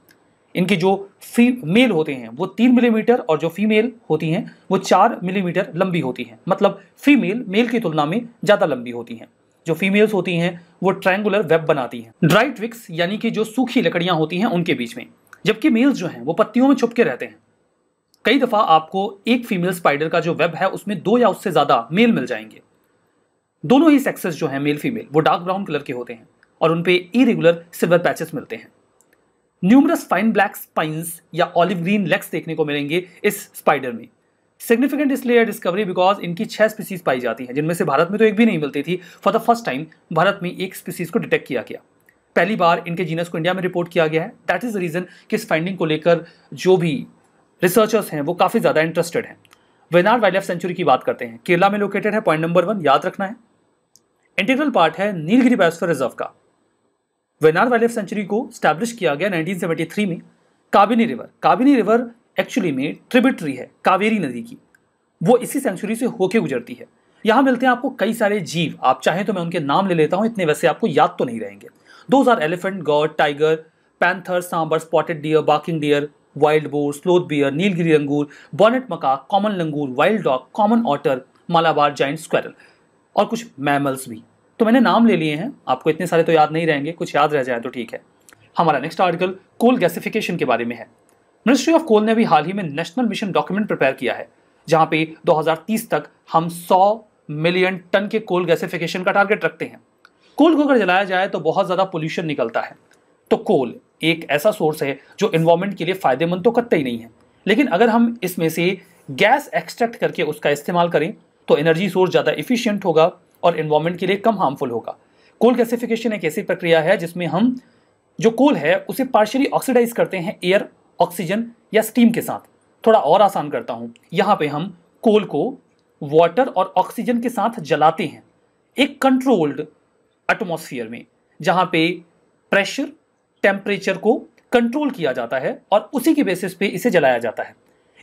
इनके जो फी मेल होते हैं वो तीन मिलीमीटर और जो फीमेल होती हैं वो चार मिलीमीटर लंबी होती हैं मतलब फीमेल मेल की तुलना में ज़्यादा लंबी होती हैं जो फीमेल्स होती हैं वो ट्रायंगुलर वेब बनाती हैं ड्राई ट्विक्स यानी कि जो सूखी लकड़ियां होती हैं उनके बीच में जबकि मेल्स जो हैं वो पत्तियों में छुप के रहते हैं कई दफ़ा आपको एक फीमेल स्पाइडर का जो वेब है उसमें दो या उससे ज़्यादा मेल मिल जाएंगे दोनों ही सेक्सेस जो हैं मेल फीमेल वो डार्क ब्राउन कलर के होते हैं और उन पर इरेगुलर सिल्वर पैचेस मिलते हैं न्यूमरस फाइन ब्लैक स्पाइंस या ऑलिव ग्रीन लेग्स देखने को मिलेंगे इस स्पाइडर में सिग्निफिकेंट इसलिए डिस्कवरी बिकॉज इनकी छह स्पीसीज पाई जाती हैं जिनमें से भारत में तो एक भी नहीं मिलती थी for the first time Bharat में एक स्पीसीज को डिटेक्ट किया गया पहली बार इनके जीनस को इंडिया में रिपोर्ट किया गया है दैट इज़ द रीज़न कि इस फाइंडिंग को लेकर जो भी रिसर्चर्स हैं वो काफ़ी ज़्यादा इंटरेस्टेड हैं वेनार वाइल्ड लाइफ सेंचुरी की बात करते हैं केरला में लोकेटेड है पॉइंट नंबर वन याद रखना है इंटीग्रल पार्ट है नीलगिरी बायोस्फीयर रिजर्व का वेनार वाइल्ड लाइफ सेंचुरी को स्टैब्लिश किया गया 1973 में Kabini river Kabini river actually में ट्रिब्यूटरी है कावेरी नदी की वो इसी सेंचुरी से होके गुजरती है यहाँ मिलते हैं आपको कई सारे जीव आप चाहें तो मैं उनके नाम ले लेता हूँ इतने वैसे आपको याद तो नहीं रहेंगे दो हज़ार elephant gaur tiger panther sambar spotted deer barking deer wild boar sloth bear Nilgiri langur bonnet macaque common langur wild dog common otter Malabar giant squirrel और कुछ मैमल्स भी तो मैंने नाम ले लिए हैं आपको इतने सारे तो याद नहीं रहेंगे कुछ याद रह जाए तो ठीक है हमारा नेक्स्ट आर्टिकल कोल गैसिफिकेशन के बारे में है मिनिस्ट्री ऑफ कोल ने भी हाल ही में नेशनल मिशन डॉक्यूमेंट प्रिपेयर किया है जहां पे 2030 तक हम 100 मिलियन टन के कोल गैसिफिकेशन का टारगेट रखते हैं कोल को अगर जलाया जाए तो बहुत ज़्यादा पोल्यूशन निकलता है तो कोल एक ऐसा सोर्स है जो इन्वायरमेंट के लिए फ़ायदेमंद तो कतई ही नहीं है लेकिन अगर हम इसमें से गैस एक्सट्रैक्ट करके उसका इस्तेमाल करें तो एनर्जी सोर्स ज़्यादा इफिशियंट होगा और इन्वायरमेंट के लिए कम हार्मफुल होगा कोल गैसिफिकेशन एक ऐसी प्रक्रिया है जिसमें हम जो कोल है उसे पार्शियली ऑक्सीडाइज करते हैं एयर ऑक्सीजन या स्टीम के साथ थोड़ा और आसान करता हूँ यहाँ पे हम कोल को वाटर और ऑक्सीजन के साथ जलाते हैं एक कंट्रोल्ड एटमॉस्फेयर में जहाँ पे प्रेशर टेम्परेचर को कंट्रोल किया जाता है और उसी के बेसिस पे इसे जलाया जाता है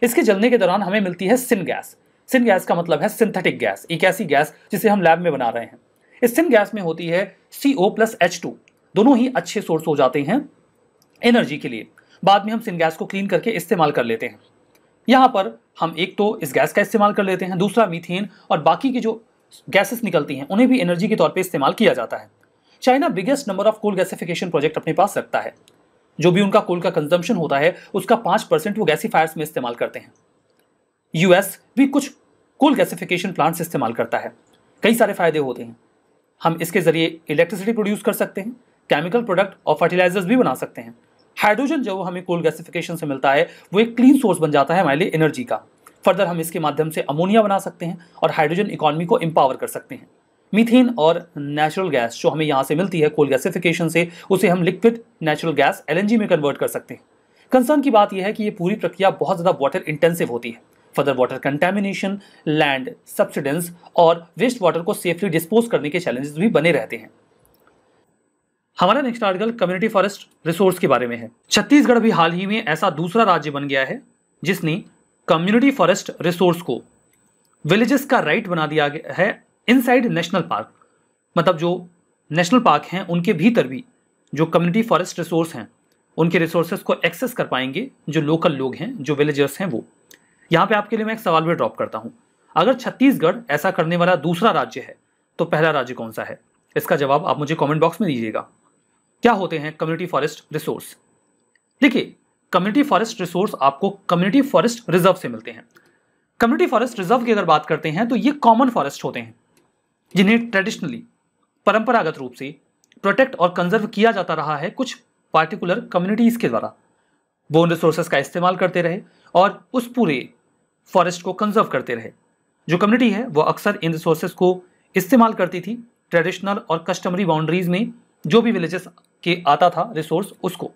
इसके जलने के दौरान हमें मिलती है सिन गैस सिन गैस का मतलब है सिंथेटिक गैस एक ऐसी गैस जिसे हम लैब में बना रहे हैं इस सिन गैस में होती है C O plus H two दोनों ही अच्छे सोर्स हो जाते हैं एनर्जी के लिए बाद में हम सिनगैस को क्लीन करके इस्तेमाल कर लेते हैं यहाँ पर हम एक तो इस गैस का इस्तेमाल कर लेते हैं दूसरा मीथेन और बाकी की जो गैसेस निकलती हैं उन्हें भी एनर्जी के तौर पर इस्तेमाल किया जाता है China biggest number of coal gasification project अपने पास रखता है जो भी उनका कोल का कंजम्पशन होता है उसका पाँच परसेंट वो गैसीफायर्स में इस्तेमाल करते हैं यूएस भी कुछ कोल गैसिफिकेशन प्लांट्स इस्तेमाल करता है कई सारे फायदे होते हैं हम इसके ज़रिए इलेक्ट्रिसिटी प्रोड्यूस कर सकते हैं केमिकल प्रोडक्ट और फर्टिलाइजर्स भी बना सकते हैं हाइड्रोजन जो हमें कोल गैसिफिकेशन से मिलता है वो एक क्लीन सोर्स बन जाता है हमारे लिए एनर्जी का फर्दर हम इसके माध्यम से अमोनिया बना सकते हैं और हाइड्रोजन इकोनॉमी को एम्पावर कर सकते हैं मीथेन और नेचुरल गैस जो हमें यहाँ से मिलती है कोल गैसिफिकेशन से उसे हम लिक्विड नेचुरल गैस एल में कन्वर्ट कर सकते हैं कंसर्न की बात यह है कि ये पूरी प्रक्रिया बहुत ज़्यादा वाटर इंटेंसिव होती है further water contamination land subsidence और वेस्ट वाटर को सेफली डिस्पोज करने के चैलेंजेस भी बने रहते हैं हमारा next article community forest resource के बारे में है छत्तीसगढ़ भी हाल ही में ऐसा दूसरा राज्य बन गया है जिसने कम्युनिटी फॉरेस्ट रिसोर्स को विलेजेस का राइट बना दिया गया है इनसाइड नेशनल पार्क मतलब जो नेशनल पार्क हैं उनके भीतर भी जो कम्युनिटी फॉरेस्ट रिसोर्स हैं उनके रिसोर्सेस को एक्सेस कर पाएंगे जो लोकल लोग हैं जो विलेजर्स हैं वो यहाँ पे आपके लिए मैं एक सवाल भी ड्रॉप करता हूँ अगर छत्तीसगढ़ ऐसा करने वाला दूसरा राज्य है तो पहला राज्य कौन सा है इसका जवाब आप मुझे कमेंट बॉक्स में दीजिएगा क्या होते हैं कम्युनिटी फॉरेस्ट रिसोर्स देखिए कम्युनिटी फॉरेस्ट रिसोर्स आपको कम्युनिटी फॉरेस्ट रिजर्व से मिलते हैं कम्युनिटी फॉरेस्ट रिजर्व की अगर बात करते हैं तो ये कॉमन फॉरेस्ट होते हैं जिन्हें ट्रेडिशनली परंपरागत रूप से प्रोटेक्ट और कंजर्व किया जाता रहा है कुछ पार्टिकुलर कम्युनिटीज़ के द्वारा वो उन रिसोर्सेज का इस्तेमाल करते रहे और उस पूरे फॉरेस्ट को कंजर्व करते रहे जो कम्युनिटी है वो अक्सर इन रिसोर्सेज को इस्तेमाल करती थी ट्रेडिशनल और कस्टमरी बाउंड्रीज में जो भी विलेजेस के आता था रिसोर्स उसको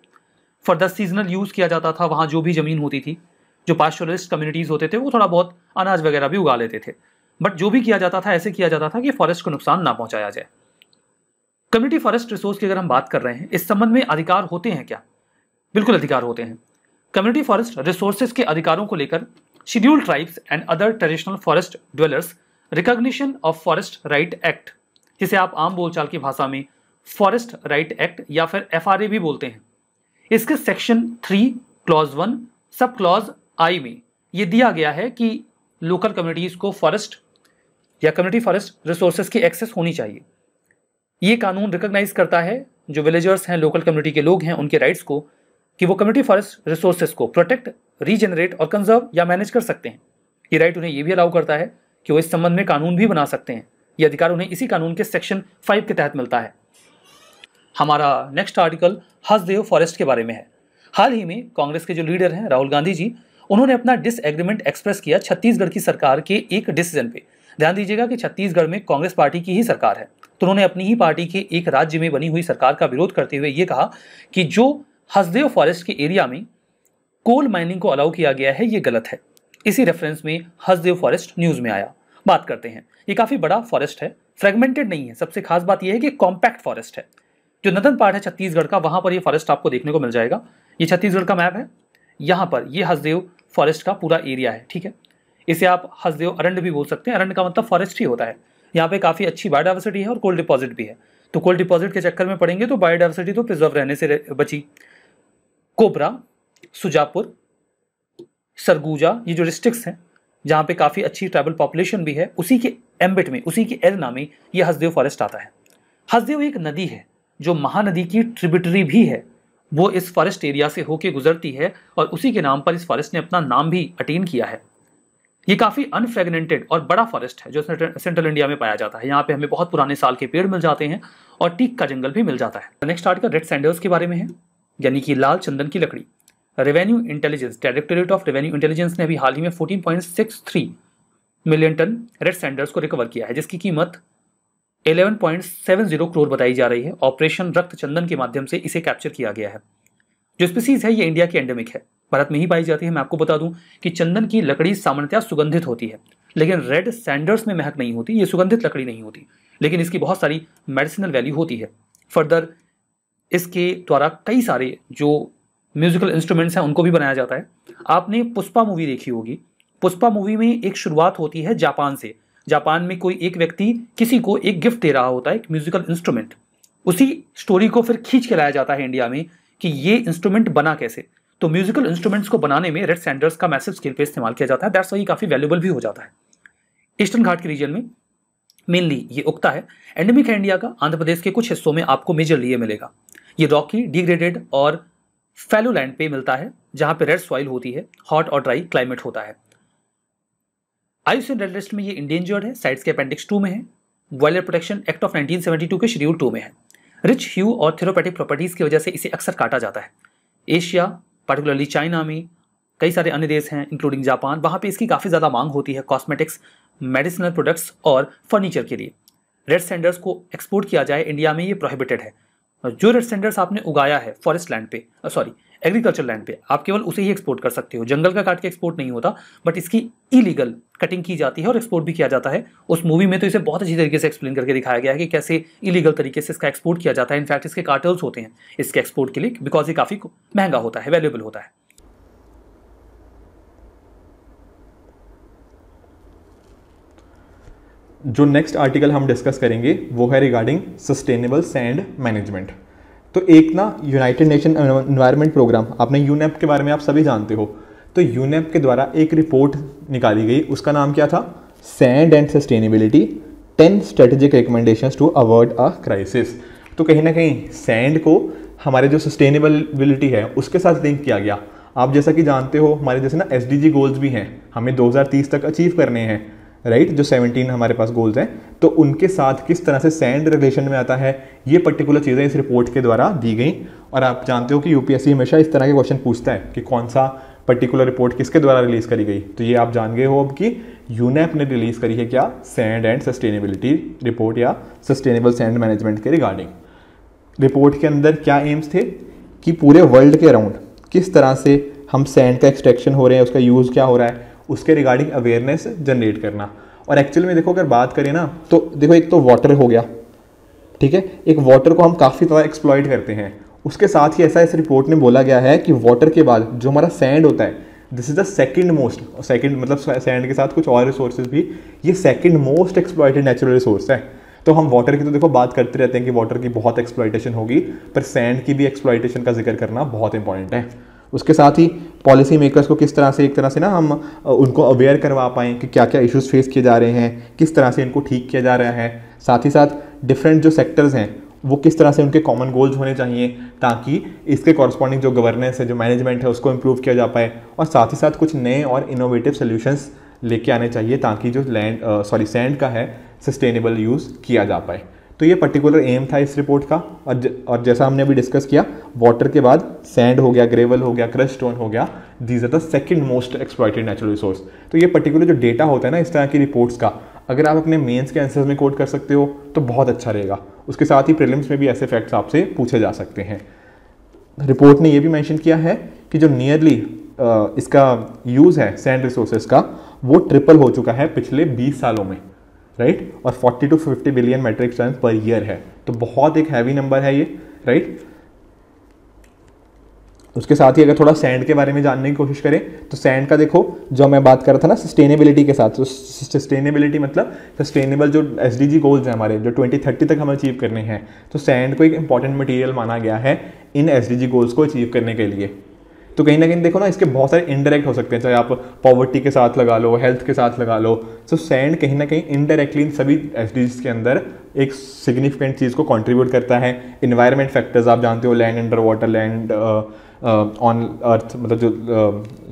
फॉर द सीजनल यूज़ किया जाता था वहाँ जो भी ज़मीन होती थी जो पास्टोरिस्ट कम्युनिटीज़ होते थे वो थोड़ा बहुत अनाज वगैरह भी उगा लेते थे बट जो भी किया जाता था ऐसे किया जाता था कि फॉरेस्ट को नुकसान ना पहुँचाया जाए कम्युनिटी फॉरेस्ट रिसोर्स की अगर हम बात कर रहे हैं इस संबंध में अधिकार होते हैं क्या बिल्कुल अधिकार होते हैं कम्युनिटी फॉरेस्ट रिसोर्सेज के अधिकारों को लेकर schedule tribes and other traditional forest dwellers recognition of forest right act जिसे आप आम बोलचाल की भाषा में फॉरेस्ट राइट एक्ट या फिर एफ भी बोलते हैं इसके section three clause one sub clause I में ये दिया गया है कि लोकल कम्युनिटीज़ को फॉरेस्ट या कम्युनिटी फॉरेस्ट रिसोर्सेज की एक्सेस होनी चाहिए ये कानून रिकग्नाइज करता है जो विलेजर्स हैं लोकल कम्युनिटी के लोग हैं उनके राइट्स को कि वो कम्युनिटी फॉरेस्ट रिसोर्सेज को प्रोटेक्ट रीजनरेट और कंजर्व या मैनेज कर सकते हैं ये राइट उन्हें ये भी अलाउ करता है कि वो इस संबंध में कानून भी बना सकते हैं ये अधिकार उन्हें इसी कानून के सेक्शन फाइव के तहत मिलता है हमारा नेक्स्ट आर्टिकल हसदेव फॉरेस्ट के बारे में है हाल ही में कांग्रेस के जो लीडर हैं राहुल गांधी जी उन्होंने अपना डिसएग्रीमेंट एक्सप्रेस किया छत्तीसगढ़ की सरकार के एक डिसीजन पे ध्यान दीजिएगा कि छत्तीसगढ़ में कांग्रेस पार्टी की ही सरकार है तो उन्होंने अपनी ही पार्टी के एक राज्य में बनी हुई सरकार का विरोध करते हुए ये कहा कि जो हसदेव फॉरेस्ट के एरिया में कोल माइनिंग को अलाउ किया गया है ये गलत है इसी रेफरेंस में हसदेव फॉरेस्ट न्यूज़ में आया बात करते हैं ये काफ़ी बड़ा फॉरेस्ट है फ्रेगमेंटेड नहीं है सबसे खास बात यह है कि कॉम्पैक्ट फॉरेस्ट है जो नदन पार्ट है छत्तीसगढ़ का वहां पर ये फॉरेस्ट आपको देखने को मिल जाएगा ये छत्तीसगढ़ का मैप है यहाँ पर ये हसदेव फॉरेस्ट का पूरा एरिया है ठीक है इसे आप हसदेव अरंड भी बोल सकते हैं अरंड का मतलब फॉरेस्ट ही होता है यहाँ पे काफ़ी अच्छी बायोडाइवर्सिटी है और कोल्ड डिपॉजिट भी है तो कोल्ड डिपॉजिट के चक्कर में पड़ेंगे तो बायोडाइवर्सिटी तो प्रिजर्व रहने से बची कोबरा सुजापुर सरगुजा ये जो डिस्ट्रिक्स हैं जहाँ पे काफ़ी अच्छी ट्राइबल पॉपुलेशन भी है उसी के एम्बिट में उसी के एरना में ये हसदेव फॉरेस्ट आता है हसदेव एक नदी है जो महानदी की ट्रिब्यूटरी भी है वो इस फॉरेस्ट एरिया से होके गुजरती है और उसी के नाम पर इस फॉरेस्ट ने अपना नाम भी अटेन किया है ये काफ़ी अनफ्रेगनेंटेड और बड़ा फॉरेस्ट है जो सेंट्रल इंडिया में पाया जाता है यहाँ पे हमें बहुत पुराने साल के पेड़ मिल जाते हैं और टीक का जंगल भी मिल जाता है नेक्स्ट आर्ट का रेड सैंडल्स के बारे में है यानी कि लाल चंदन की लकड़ी revenue intelligence directorate of revenue intelligence ने अभी हाल ही में 14.63 मिलियन टन रेड सैंडल्स को रिकवर किया है जिसकी कीमत 11.70 करोड़ बताई जा रही है ऑपरेशन रक्त चंदन के माध्यम से इसे कैप्चर किया गया है जो स्पीसीज है ये इंडिया की एंडेमिक है भारत में ही पाई जाती है मैं आपको बता दूं कि चंदन की लकड़ी सामान्यतः सुगंधित होती है लेकिन रेड सैंडर्स में महक नहीं होती ये सुगंधित लकड़ी नहीं होती लेकिन इसकी बहुत सारी मेडिसिनल वैल्यू होती है फर्दर इसके द्वारा कई सारे जो म्यूजिकल इंस्ट्रूमेंट्स हैं उनको भी बनाया जाता है आपने पुष्पा मूवी देखी होगी पुष्पा मूवी में एक शुरुआत होती है जापान से जापान में कोई एक व्यक्ति किसी को एक गिफ्ट दे रहा होता है एक म्यूजिकल इंस्ट्रूमेंट उसी स्टोरी को फिर खींच के लाया जाता है इंडिया में कि ये इंस्ट्रूमेंट बना कैसे तो म्यूजिकल इंस्ट्रूमेंट्स को बनाने में रेड सैंडर्स का मैसिव स्केल पर इस्तेमाल किया जाता है दैट्स वही काफ़ी वैल्यूबल भी हो जाता है ईस्टर्न घाट के रीजन में मेनली ये उगता है एंडेमिक है इंडिया का आंध्र प्रदेश के कुछ हिस्सों में आपको मेजरली ये मिलेगा ये रॉकी डिग्रेडेड और फेलो लैंड पे मिलता है जहाँ पे रेड सॉइल होती है हॉट और ड्राई क्लाइमेट होता है आयुष रेड लिस्ट में ये इंडेंजर्ड है साइट्स के अपेंडिक्स टू में है वायलर प्रोटेक्शन एक्ट ऑफ 1972 के शेड्यूल टू में है रिच ह्यू और थेरोपैटिक प्रॉपर्टीज़ की वजह से इसे अक्सर काटा जाता है एशिया पर्टिकुलरली चाइना में कई सारे अन्य देश हैं इंक्लूडिंग जापान वहाँ पर इसकी काफ़ी ज़्यादा मांग होती है कॉस्मेटिक्स मेडिसिनल प्रोडक्ट्स और फर्नीचर के लिए रेड सेंडर्स को एक्सपोर्ट किया जाए इंडिया में ये प्रोहिबिटेड है जो रेड सेंडर्स आपने उगाया है फॉरेस्ट लैंड पे सॉरी एग्रीकल्चर लैंड पे आप केवल उसे ही एक्सपोर्ट कर सकते हो जंगल का काट के एक्सपोर्ट नहीं होता बट इसकी इलीगल कटिंग की जाती है और एक्सपोर्ट भी किया जाता है उस मूवी में तो इसे बहुत अच्छी तरीके से एक्सप्लेन करके दिखाया गया है कि कैसे इलीगल तरीके से इसका एक्सपोर्ट किया जाता है इनफैक्ट इसके कार्टल्स होते हैं इसके एक्सपोर्ट के लिए बिकॉज ये काफ़ी महंगा होता है वैल्यूबल होता है जो नेक्स्ट आर्टिकल हम डिस्कस करेंगे वो है रिगार्डिंग सस्टेनेबल सैंड मैनेजमेंट तो एक ना यूनाइटेड नेशन इन्वायरमेंट प्रोग्राम आपने यूनेप के बारे में आप सभी जानते हो तो यूनेप के द्वारा एक रिपोर्ट निकाली गई उसका नाम क्या था sand and sustainability ten strategic recommendation to avoid a crisis तो कहीं ना कहीं सैंड को हमारे जो सस्टेनेबलबिलिटी है उसके साथ लिंक किया गया आप जैसा कि जानते हो हमारे जैसे ना एस गोल्स भी हैं हमें 2030 तक अचीव करने हैं राइट जो 17 हमारे पास गोल्स हैं तो उनके साथ किस तरह से सैंड रिलेशन में आता है ये पर्टिकुलर चीज़ें इस रिपोर्ट के द्वारा दी गई और आप जानते हो कि यूपीएससी हमेशा इस तरह के क्वेश्चन पूछता है कि कौन सा पर्टिकुलर रिपोर्ट किसके द्वारा रिलीज़ करी गई तो ये आप जान गए हो अब कि यूनैप ने रिलीज़ करी है क्या सैंड एंड सस्टेनेबिलिटी रिपोर्ट या सस्टेनेबल सैंड मैनेजमेंट के रिगार्डिंग रिपोर्ट के अंदर क्या एम्स थे कि पूरे वर्ल्ड के अराउंड किस तरह से हम सैंड का एक्सट्रैक्शन हो रहे हैं उसका यूज़ क्या हो रहा है उसके रिगार्डिंग अवेयरनेस जनरेट करना और एक्चुअल में देखो अगर बात करें ना तो देखो एक तो वाटर हो गया ठीक है एक वाटर को हम काफ़ी ज़्यादा एक्सप्लॉयट करते हैं उसके साथ ही ऐसा इस रिपोर्ट में बोला गया है कि वाटर के बाद जो हमारा सैंड होता है this is the second most second मतलब सैंड के साथ कुछ और रिसोर्सेज भी ये second most exploited natural resource है तो हम वाटर की तो देखो बात करते रहते हैं कि वाटर की बहुत एक्सप्लॉयटेशन होगी पर सैंड की भी एक्सप्लाइटेशन का जिक्र करना बहुत इंपॉर्टेंट है उसके साथ ही पॉलिसी मेकर्स को किस तरह से एक तरह से ना हम उनको अवेयर करवा पाएँ कि क्या क्या इश्यूज फेस किए जा रहे हैं किस तरह से इनको ठीक किया जा रहा है साथ ही साथ डिफरेंट जो सेक्टर्स हैं वो किस तरह से उनके कॉमन गोल्स होने चाहिए ताकि इसके कॉरस्पॉन्डिंग जो गवर्नेंस है जो मैनेजमेंट है उसको इम्प्रूव किया जा पाए और साथ ही साथ कुछ नए और इनोवेटिव सोल्यूशंस लेके आने चाहिए ताकि जो लैंड सॉरी सैंड का है सस्टेनेबल यूज़ किया जा पाए तो ये पर्टिकुलर एम था इस रिपोर्ट का और ज, और जैसा हमने अभी डिस्कस किया वाटर के बाद सैंड हो गया ग्रेवल हो गया क्रश स्टोन हो गया these are the second most exploited natural resource तो ये पर्टिकुलर जो डेटा होता है ना इस तरह की रिपोर्ट्स का अगर आप अपने मेंस के आंसर्स में कोट कर सकते हो तो बहुत अच्छा रहेगा उसके साथ ही प्रिलिम्स में भी ऐसे फैक्ट्स आपसे पूछे जा सकते हैं रिपोर्ट ने ये भी मैंशन किया है कि जो नियरली इसका यूज़ है सैंड रिसोर्सेज का वो ट्रिपल हो चुका है पिछले बीस सालों में राइट right? और 40 to 50 billion metric tonne per year है तो बहुत एक हैवी नंबर है ये राइट right? उसके साथ ही अगर थोड़ा सैंड के बारे में जानने की कोशिश करें तो सैंड का देखो जो मैं बात कर रहा था ना सस्टेनेबिलिटी के साथ तो सस्टेनेबिलिटी मतलब सस्टेनेबल जो एस डी जी गोल्स हैं हमारे जो 2030 तक हम अचीव करने हैं तो सैंड को एक इंपॉर्टेंट मटेरियल माना गया है इन एस डी जी गोल्स को अचीव करने के लिए तो कहीं ना कहीं देखो ना इसके बहुत सारे इनडायरेक्ट हो सकते हैं चाहे आप पॉवर्टी के साथ लगा लो हेल्थ के साथ लगा लो तो सैंड कहीं ना कहीं इनडायरेक्टली इन सभी एस के अंदर एक सिग्निफिकेंट चीज़ को कॉन्ट्रीब्यूट करता है इन्वायरमेंट फैक्टर्स आप जानते हो land under water land on earth मतलब जो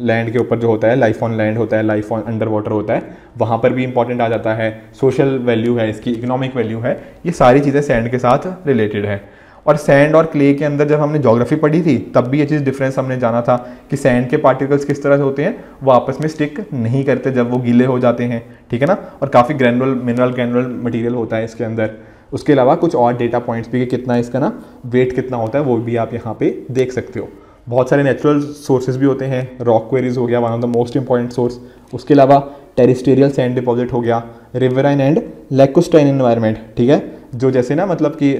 लैंड uh, के ऊपर जो होता है लाइफ ऑन लैंड होता है लाइफ ऑन अंडर वाटर होता है वहाँ पर भी इंपॉर्टेंट आ जाता है सोशल वैल्यू है इसकी इकोनॉमिक वैल्यू है ये सारी चीज़ें सैंड के साथ रिलेटेड है और सैंड और क्ले के अंदर जब हमने जोग्राफी पढ़ी थी तब भी ये चीज़ डिफरेंस हमने जाना था कि सैंड के पार्टिकल्स किस तरह से होते हैं वो आपस में स्टिक नहीं करते जब वो गीले हो जाते हैं ठीक है ना और काफ़ी ग्रैनुअल मिनरल ग्रैनुअल मटेरियल होता है इसके अंदर उसके अलावा कुछ और डेटा पॉइंट्स भी कि कितना इसका ना वेट कितना होता है वो भी आप यहाँ पर देख सकते हो बहुत सारे नेचुरल सोर्सेज भी होते हैं रॉक क्वेरीज हो गया one of the most important source उसके अलावा टेरिस्टेरियल सैंड डिपॉजिट हो गया रिवराइन एंड लेकोस्टाइन इन्वायरमेंट ठीक है जो जैसे ना मतलब कि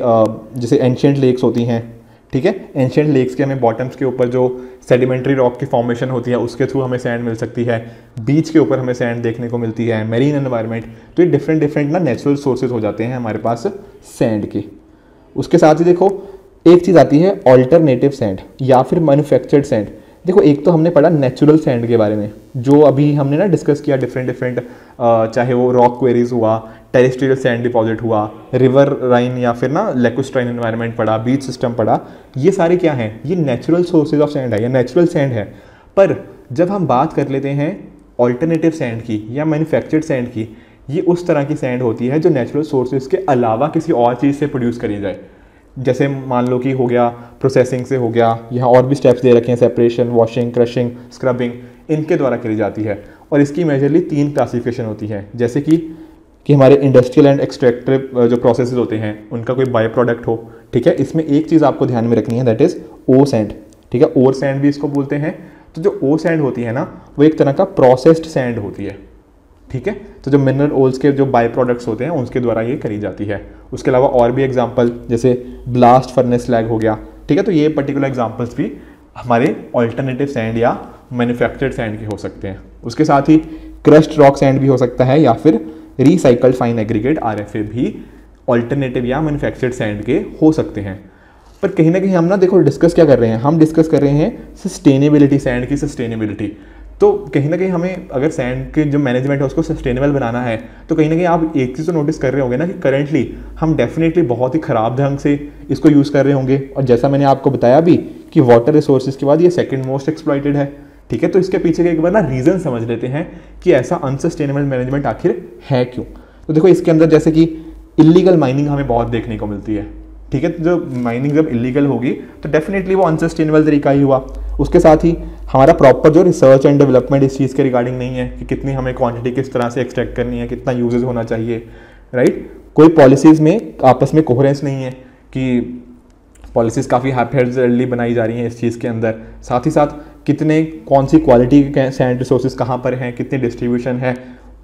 जैसे एंशेंट लेक्स होती हैं ठीक है एंशेंट लेक्स के हमें बॉटम्स के ऊपर जो सेडिमेंट्री रॉक की फॉर्मेशन होती है उसके थ्रू हमें सैंड मिल सकती है बीच के ऊपर हमें सैंड देखने को मिलती है मेरीन एनवायरनमेंट तो ये डिफरेंट डिफरेंट ना नेचुरल सोर्सेज हो जाते हैं हमारे पास सैंड के उसके साथ ही देखो एक चीज़ आती है ऑल्टरनेटिव सैंड या फिर मैनुफैक्चर्ड सैंड देखो एक तो हमने पढ़ा नेचुरल सैंड के बारे में जो अभी हमने ना डिस्कस किया डिफरेंट डिफरेंट चाहे वो रॉक क्वेरीज हुआ टेरिस्ट्रियल सैंड डिपॉजिट हुआ रिवर राइन या फिर ना लेकुस्ट्राइन इन्वायरमेंट पड़ा बीच सिस्टम पड़ा ये सारे क्या हैं ये नेचुरल सोर्सेज ऑफ सैंड है या नेचुरल सैंड है पर जब हम बात कर लेते हैं ऑल्टरनेटिव सैंड की या मैन्युफैक्चर्ड सैंड की ये उस तरह की सैंड होती है जो नेचुरल सोर्सेज के अलावा किसी और चीज़ से प्रोड्यूस करी जाए जैसे मान लो कि हो गया प्रोसेसिंग से हो गया यहाँ और भी स्टेप्स दे रखे हैं सेपरेशन वॉशिंग क्रशिंग स्क्रबिंग इनके द्वारा करी जाती है और इसकी मेजरली तीन क्लासिफिकेशन होती है जैसे कि कि हमारे इंडस्ट्रियल एंड एक्सट्रैक्टिव जो प्रोसेस होते हैं उनका कोई बाय प्रोडक्ट हो ठीक है इसमें एक चीज़ आपको ध्यान में रखनी है दैट इज़ ओ सैंड ठीक है ओर सैंड भी इसको बोलते हैं तो जो ओ सैंड होती है ना वो एक तरह का प्रोसेस्ड सैंड होती है ठीक है तो जो मिनरल ओल्स के जो बाय प्रोडक्ट्स होते हैं उसके द्वारा ये करी जाती है उसके अलावा और भी एग्जाम्पल जैसे ब्लास्ट फर्नेस लैग हो गया ठीक है तो ये पर्टिकुलर एग्जाम्पल्स भी हमारे ऑल्टरनेटिव सैंड या मैन्युफैक्चर्ड सैंड के हो सकते हैं उसके साथ ही क्रस्ट रॉक सैंड भी हो सकता है या फिर रिसाइकल्ड फाइन एग्रीगेट आर भी ऑल्टरनेटिव या मैनुफैक्चर्ड सैंड के हो सकते हैं पर कहीं ना कहीं हम ना देखो डिस्कस क्या कर रहे हैं हम डिस्कस कर रहे हैं सस्टेनेबिलिटी सैंड की सस्टेनेबिलिटी तो कहीं ना कहीं हमें अगर सैंड के जो मैनेजमेंट है उसको सस्टेनेबल बनाना है तो कहीं ना कहीं आप एक चीज़ तो नोटिस कर रहे होंगे ना कि करेंटली हम डेफिनेटली बहुत ही ख़राब ढंग से इसको यूज़ कर रहे होंगे और जैसा मैंने आपको बताया भी कि वाटर रिसोर्सेज के बाद ये सेकेंड मोस्ट एक्सप्लॉयटेड है ठीक है तो इसके पीछे एक बार ना रीज़न समझ लेते हैं कि ऐसा अनसस्टेनेबल मैनेजमेंट आखिर है क्यों तो देखो इसके अंदर जैसे कि इलीगल माइनिंग हमें बहुत देखने को मिलती है ठीक है तो जो माइनिंग जब इलीगल होगी तो डेफिनेटली वो अनसस्टेनेबल तरीका ही हुआ उसके साथ ही हमारा प्रॉपर जो रिसर्च एंड डेवलपमेंट इस चीज़ के रिगार्डिंग नहीं है कि कितनी हमें क्वांटिटी किस तरह से एक्सट्रैक्ट करनी है कितना यूजेज होना चाहिए राइट कोई पॉलिसीज़ में आपस में कोहरेंस नहीं है कि पॉलिसीज़ काफ़ी हैपहेडली बनाई जा रही हैं इस चीज़ के अंदर साथ ही साथ कितने कौन सी क्वालिटी के सैंड रिसोर्सेज कहाँ पर हैं कितने डिस्ट्रीब्यूशन है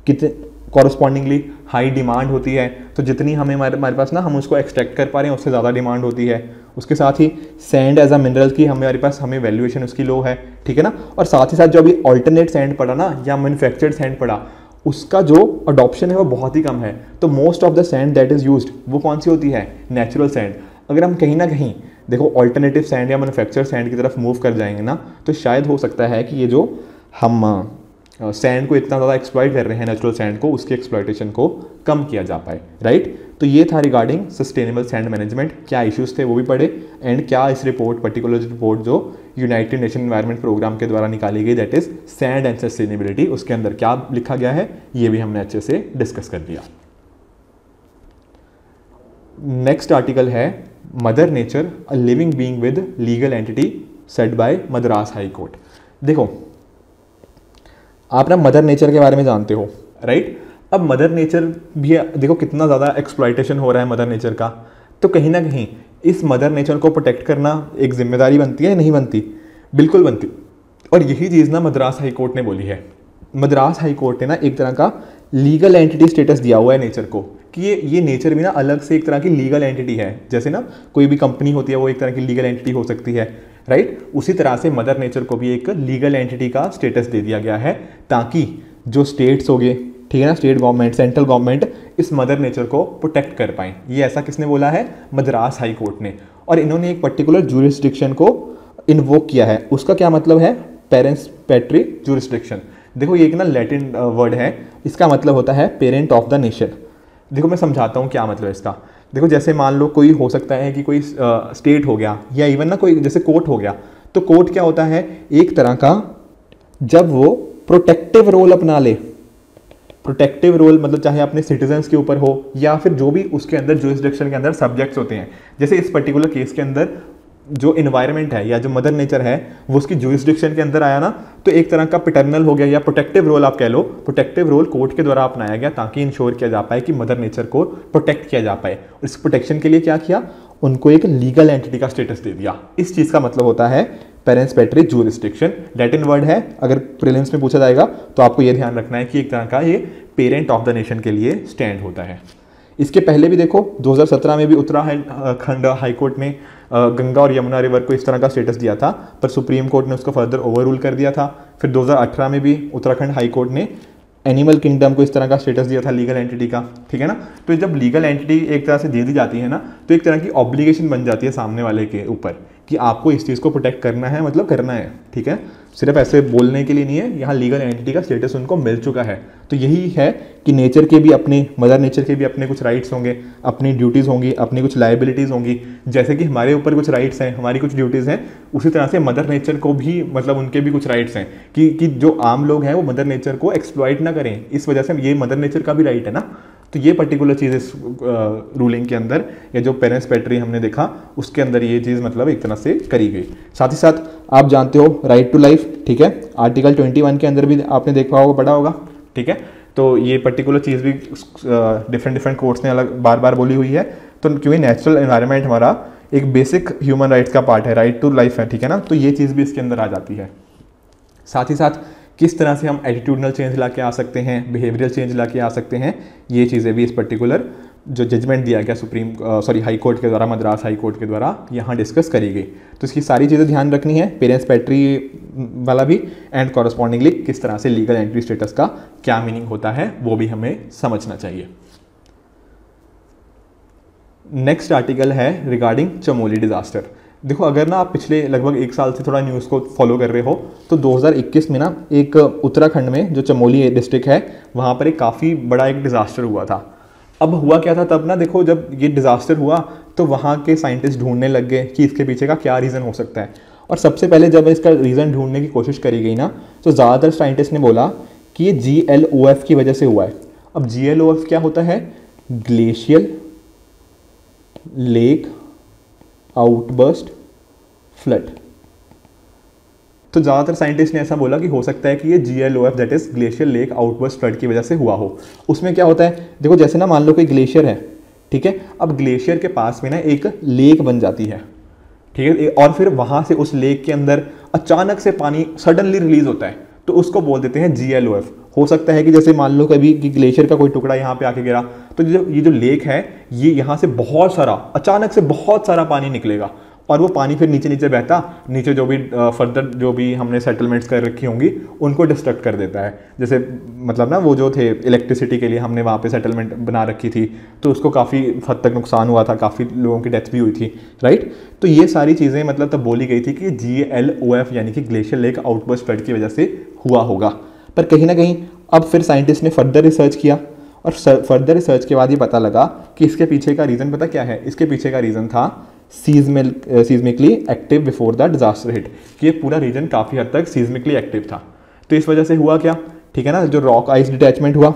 कितने कॉरस्पॉन्डिंगली हाई डिमांड होती है तो जितनी हमें हमारे हमारे पास ना हम उसको एक्सट्रैक्ट कर पा रहे हैं उससे ज़्यादा डिमांड होती है उसके साथ ही सैंड एज अ मिनरल की हमारे पास हमें वैल्यूएशन उसकी लो है ठीक है ना और साथ ही साथ जो अभी ऑल्टरनेट सैंड पड़ा ना या मैनुफैक्चर्ड सैंड पड़ा उसका जो अडॉप्शन है वो बहुत ही कम है तो most of the sand that is use वो कौन सी होती है नेचुरल सैंड अगर हम कहीं ना कहीं देखो ऑल्टरनेटिव सैंड या मैनुफैक्चर सैंड की तरफ मूव कर जाएंगे ना तो शायद हो सकता है कि ये जो हम सैंड को इतना ज़्यादा एक्सप्लाइट कर रहे हैं नेचुरल सैंड को उसकी एक्सप्लॉयटेशन को कम किया जा पाए राइट तो ये था रिगार्डिंग सस्टेनेबल सैंड मैनेजमेंट क्या इश्यूज थे वो भी पढ़े एंड क्या इस रिपोर्ट पर्टिकुलर रिपोर्ट जो यूनाइटेड नेशन इन्वायरमेंट प्रोग्राम के द्वारा निकाली गई that is sand and sustainability उसके अंदर क्या लिखा गया है ये भी हमने अच्छे से डिस्कस कर दिया नेक्स्ट आर्टिकल है mother nature a living being with legal entity set by Madras high court देखो आप ना मदर नेचर के बारे में जानते हो राइट अब मदर नेचर भी देखो कितना ज़्यादा एक्सप्लाइटेशन हो रहा है मदर नेचर का तो कहीं ना कहीं इस मदर नेचर को प्रोटेक्ट करना एक जिम्मेदारी बनती है नहीं बनती बिल्कुल बनती और यही चीज़ ना मद्रास हाई कोर्ट ने बोली है मद्रास हाई कोर्ट ने ना एक तरह का लीगल एंटिटी स्टेटस दिया हुआ है नेचर को कि ये ये नेचर भी ना अलग से एक तरह की लीगल एंटिटी है जैसे ना कोई भी कंपनी होती है वो एक तरह की लीगल एंटिटी हो सकती है राइट उसी तरह से मदर नेचर को भी एक लीगल एंटिटी का स्टेटस दे दिया गया है ताकि जो स्टेट्स हो गए ठीक है ना स्टेट गवर्नमेंट सेंट्रल गवर्नमेंट इस मदर नेचर को प्रोटेक्ट कर पाएँ ये ऐसा किसने बोला है मद्रास हाई कोर्ट ने और इन्होंने एक पर्टिकुलर जूरिस्टिक्शन को इन्वोक किया है उसका क्या मतलब है पेरेंट्स पैट्री जूरिस्टिक्शन देखो ये एक ना लैटिन वर्ड है इसका मतलब होता है पेरेंट ऑफ द नेशन देखो मैं समझाता हूँ क्या मतलब इसका देखो जैसे मान लो कोई हो सकता है कि कोई स्टेट हो गया या इवन ना कोई जैसे कोर्ट हो गया तो कोर्ट क्या होता है एक तरह का जब वो प्रोटेक्टिव रोल अपना ले प्रोटेक्टिव रोल मतलब चाहे अपने सिटीजन्स के ऊपर हो या फिर जो भी उसके अंदर जो के अंदर सब्जेक्ट्स होते हैं जैसे इस पर्टिकुलर केस के अंदर जो इन्वायरमेंट है या जो मदर नेचर है वो उसकी जूरिस्डिक्शन के अंदर आया ना तो एक तरह का पिटर्नल हो गया या प्रोटेक्टिव रोल आप कह लो प्रोटेक्टिव रोल कोर्ट के द्वारा अपनाया गया ताकि इंश्योर किया जा पाए कि मदर नेचर को प्रोटेक्ट किया जा पाए और इस प्रोटेक्शन के लिए क्या किया उनको एक लीगल एंटिटी का स्टेटस दे दिया इस चीज़ का मतलब होता है parents restriction date in word है अगर प्रिलियंस में पूछा जाएगा तो आपको यह ध्यान रखना है कि एक तरह का ये पेरेंट ऑफ द नेशन के लिए स्टैंड होता है इसके पहले भी देखो 2017 में भी उत्तराखंड खंड हाईकोर्ट ने गंगा और यमुना रिवर को इस तरह का स्टेटस दिया था पर सुप्रीम कोर्ट ने उसको फर्दर ओवर रूल कर दिया था फिर 2018 में भी उत्तराखंड हाईकोर्ट ने एनिमल किंगडम को इस तरह का स्टेटस दिया था लीगल एंटिटी का ठीक है ना तो जब लीगल एंटिटी एक तरह से दे दी जाती है ना तो एक तरह की ऑब्लिगेशन बन जाती है सामने वाले के ऊपर कि आपको इस चीज़ को प्रोटेक्ट करना है मतलब करना है ठीक है सिर्फ ऐसे बोलने के लिए नहीं है यहाँ लीगल एंटिटी का स्टेटस उनको मिल चुका है तो यही है कि नेचर के भी अपने मदर नेचर के भी अपने कुछ राइट्स होंगे अपनी ड्यूटीज़ होंगी अपनी कुछ लाइबिलिटीज़ होंगी जैसे कि हमारे ऊपर कुछ राइट्स हैं हमारी कुछ ड्यूटीज़ हैं उसी तरह से मदर नेचर को भी मतलब उनके भी कुछ राइट्स हैं कि कि जो आम लोग हैं वो मदर नेचर को एक्सप्लॉयट ना करें इस वजह से ये मदर नेचर का भी राइट है ना तो ये पर्टिकुलर चीज़ इस रूलिंग के अंदर या जो पेरेंट्स पैटरी हमने देखा उसके अंदर ये चीज़ मतलब एक तरह से करी गई साथ ही साथ आप जानते हो राइट टू लाइफ ठीक है आर्टिकल 21 के अंदर भी आपने देखा होगा पढ़ा होगा ठीक है तो ये पर्टिकुलर चीज़ भी डिफरेंट डिफरेंट कोर्ट्स ने अलग बार बार बोली हुई है तो क्योंकि नेचुरल इन्वायरमेंट हमारा एक बेसिक ह्यूमन राइट्स का पार्ट है राइट टू लाइफ है ठीक है ना तो ये चीज़ भी इसके अंदर आ जाती है साथ ही साथ किस तरह से हम एटीट्यूडनल चेंज ला के आ सकते हैं बिहेवियरल चेंज ला के आ सकते हैं ये चीज़ें भी इस पर्टिकुलर जो जजमेंट दिया गया सुप्रीम सॉरी हाई कोर्ट के द्वारा मद्रास हाई कोर्ट के द्वारा यहाँ डिस्कस करी गई तो इसकी सारी चीज़ें ध्यान रखनी है पेरेंट्स पैट्री वाला भी एंड कॉरस्पॉन्डिंगली किस तरह से लीगल एंट्री स्टेटस का क्या मीनिंग होता है वो भी हमें समझना चाहिए नेक्स्ट आर्टिकल है रिगार्डिंग चमोली डिज़ास्टर देखो अगर ना आप पिछले लगभग एक साल से थोड़ा न्यूज़ को फॉलो कर रहे हो तो 2021 में ना एक उत्तराखंड में जो चमोली डिस्ट्रिक्ट है वहाँ पर एक काफ़ी बड़ा एक डिज़ास्टर हुआ था अब हुआ क्या था तब ना देखो जब ये डिज़ास्टर हुआ तो वहाँ के साइंटिस्ट ढूंढने लग गए कि इसके पीछे का क्या रीज़न हो सकता है और सबसे पहले जब इसका रीज़न ढूंढने की कोशिश करी गई ना तो ज़्यादातर साइंटिस्ट ने बोला कि ये जी एल ओ एफ़ की वजह से हुआ है अब जी एल ओ एफ़ क्या होता है ग्लेशियल लेक आउटबर्स्ट फ्लड तो ज़्यादातर साइंटिस्ट ने ऐसा बोला कि हो सकता है कि ये G L O F that is glacier lake outburst flood की वजह से हुआ हो उसमें क्या होता है देखो जैसे ना मान लो कोई ग्लेशियर है ठीक है अब ग्लेशियर के पास में ना एक लेक बन जाती है ठीक है और फिर वहाँ से उस लेक के अंदर अचानक से पानी सडनली रिलीज़ होता है तो उसको बोल देते हैं जी एल ओ एफ हो सकता है कि जैसे मान लो कभी कि ग्लेशियर का कोई टुकड़ा यहाँ पे आके गिरा तो जो ये जो लेक है ये यहाँ से बहुत सारा अचानक से बहुत सारा पानी निकलेगा और वो पानी फिर नीचे नीचे बहता नीचे जो भी फर्दर जो भी हमने सेटलमेंट्स कर रखी होंगी उनको डिस्ट्रक्ट कर देता है जैसे मतलब ना वो जो थे इलेक्ट्रिसिटी के लिए हमने वहाँ पे सेटलमेंट बना रखी थी तो उसको काफ़ी हद तक नुकसान हुआ था काफ़ी लोगों की डेथ भी हुई थी राइट तो ये सारी चीज़ें मतलब तब बोली गई थी कि जी एल ओ एफ यानी कि ग्लेशियर लेक आउटबर्स फ्लड की वजह से हुआ होगा पर कहीं ना कहीं अब फिर साइंटिस्ट ने फर्दर रिसर्च किया और फर्दर रिसर्च के बाद ये पता लगा कि इसके पीछे का रीज़न पता क्या है इसके पीछे का रीज़न था सीजमिल seismically active before the disaster hit कि ये पूरा रीजन काफ़ी हद तक सीजमिकली एक्टिव था तो इस वजह से हुआ क्या ठीक है ना जो रॉक आइस डिटैचमेंट हुआ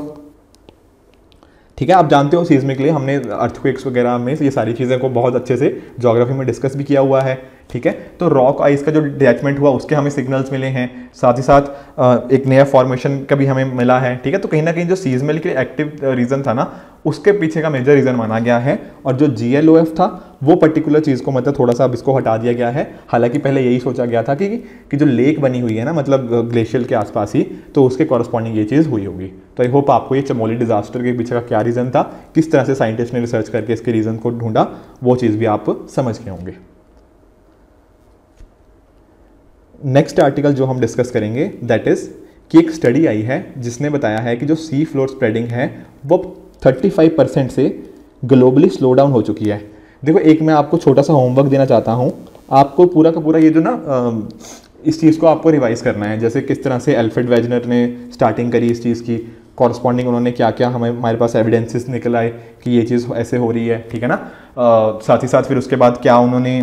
ठीक है आप जानते हो सीजमिकली हमने अर्थक्वेक्स वगैरह में ये सारी चीज़ें को बहुत अच्छे से जोग्राफी में डिस्कस भी किया हुआ है ठीक है तो रॉक आइस का जो डिटैचमेंट हुआ उसके हमें सिग्नल्स मिले हैं साथ ही साथ एक नया फॉर्मेशन का भी हमें मिला है ठीक है तो कहीं ना कहीं जो सीजमल के एक्टिव रीज़न था ना उसके पीछे का मेजर रीज़न माना गया है और जो जी था वो पर्टिकुलर चीज़ को मतलब थोड़ा सा अब इसको हटा दिया गया है हालांकि पहले यही सोचा गया था कि कि जो लेक बनी हुई है ना मतलब ग्लेशियर के आसपास ही तो उसके कॉरस्पॉन्डिंग ये चीज़ हुई होगी तो आई होप आपको ये चमोली डिजास्टर के पीछे का क्या रीज़न था किस तरह से साइंटिस्ट ने रिसर्च करके इसके रीज़न को ढूंढा वो चीज़ भी आप समझ गए होंगे नेक्स्ट आर्टिकल जो हम डिस्कस करेंगे दैट इज़ कि एक स्टडी आई है जिसने बताया है कि जो सी फ्लोर स्प्रेडिंग है वो 35 परसेंट से ग्लोबली स्लो डाउन हो चुकी है देखो एक मैं आपको छोटा सा होमवर्क देना चाहता हूँ आपको पूरा का पूरा ये जो ना इस चीज़ को आपको रिवाइज़ करना है जैसे किस तरह से एल्फ्रेड वेजनर ने स्टार्टिंग करी इस चीज़ की कॉरस्पॉन्डिंग उन्होंने क्या क्या हमें हमारे पास एविडेंसेस निकल आए कि ये चीज़ ऐसे हो रही है ठीक है ना आ, साथ ही साथ फिर उसके बाद क्या उन्होंने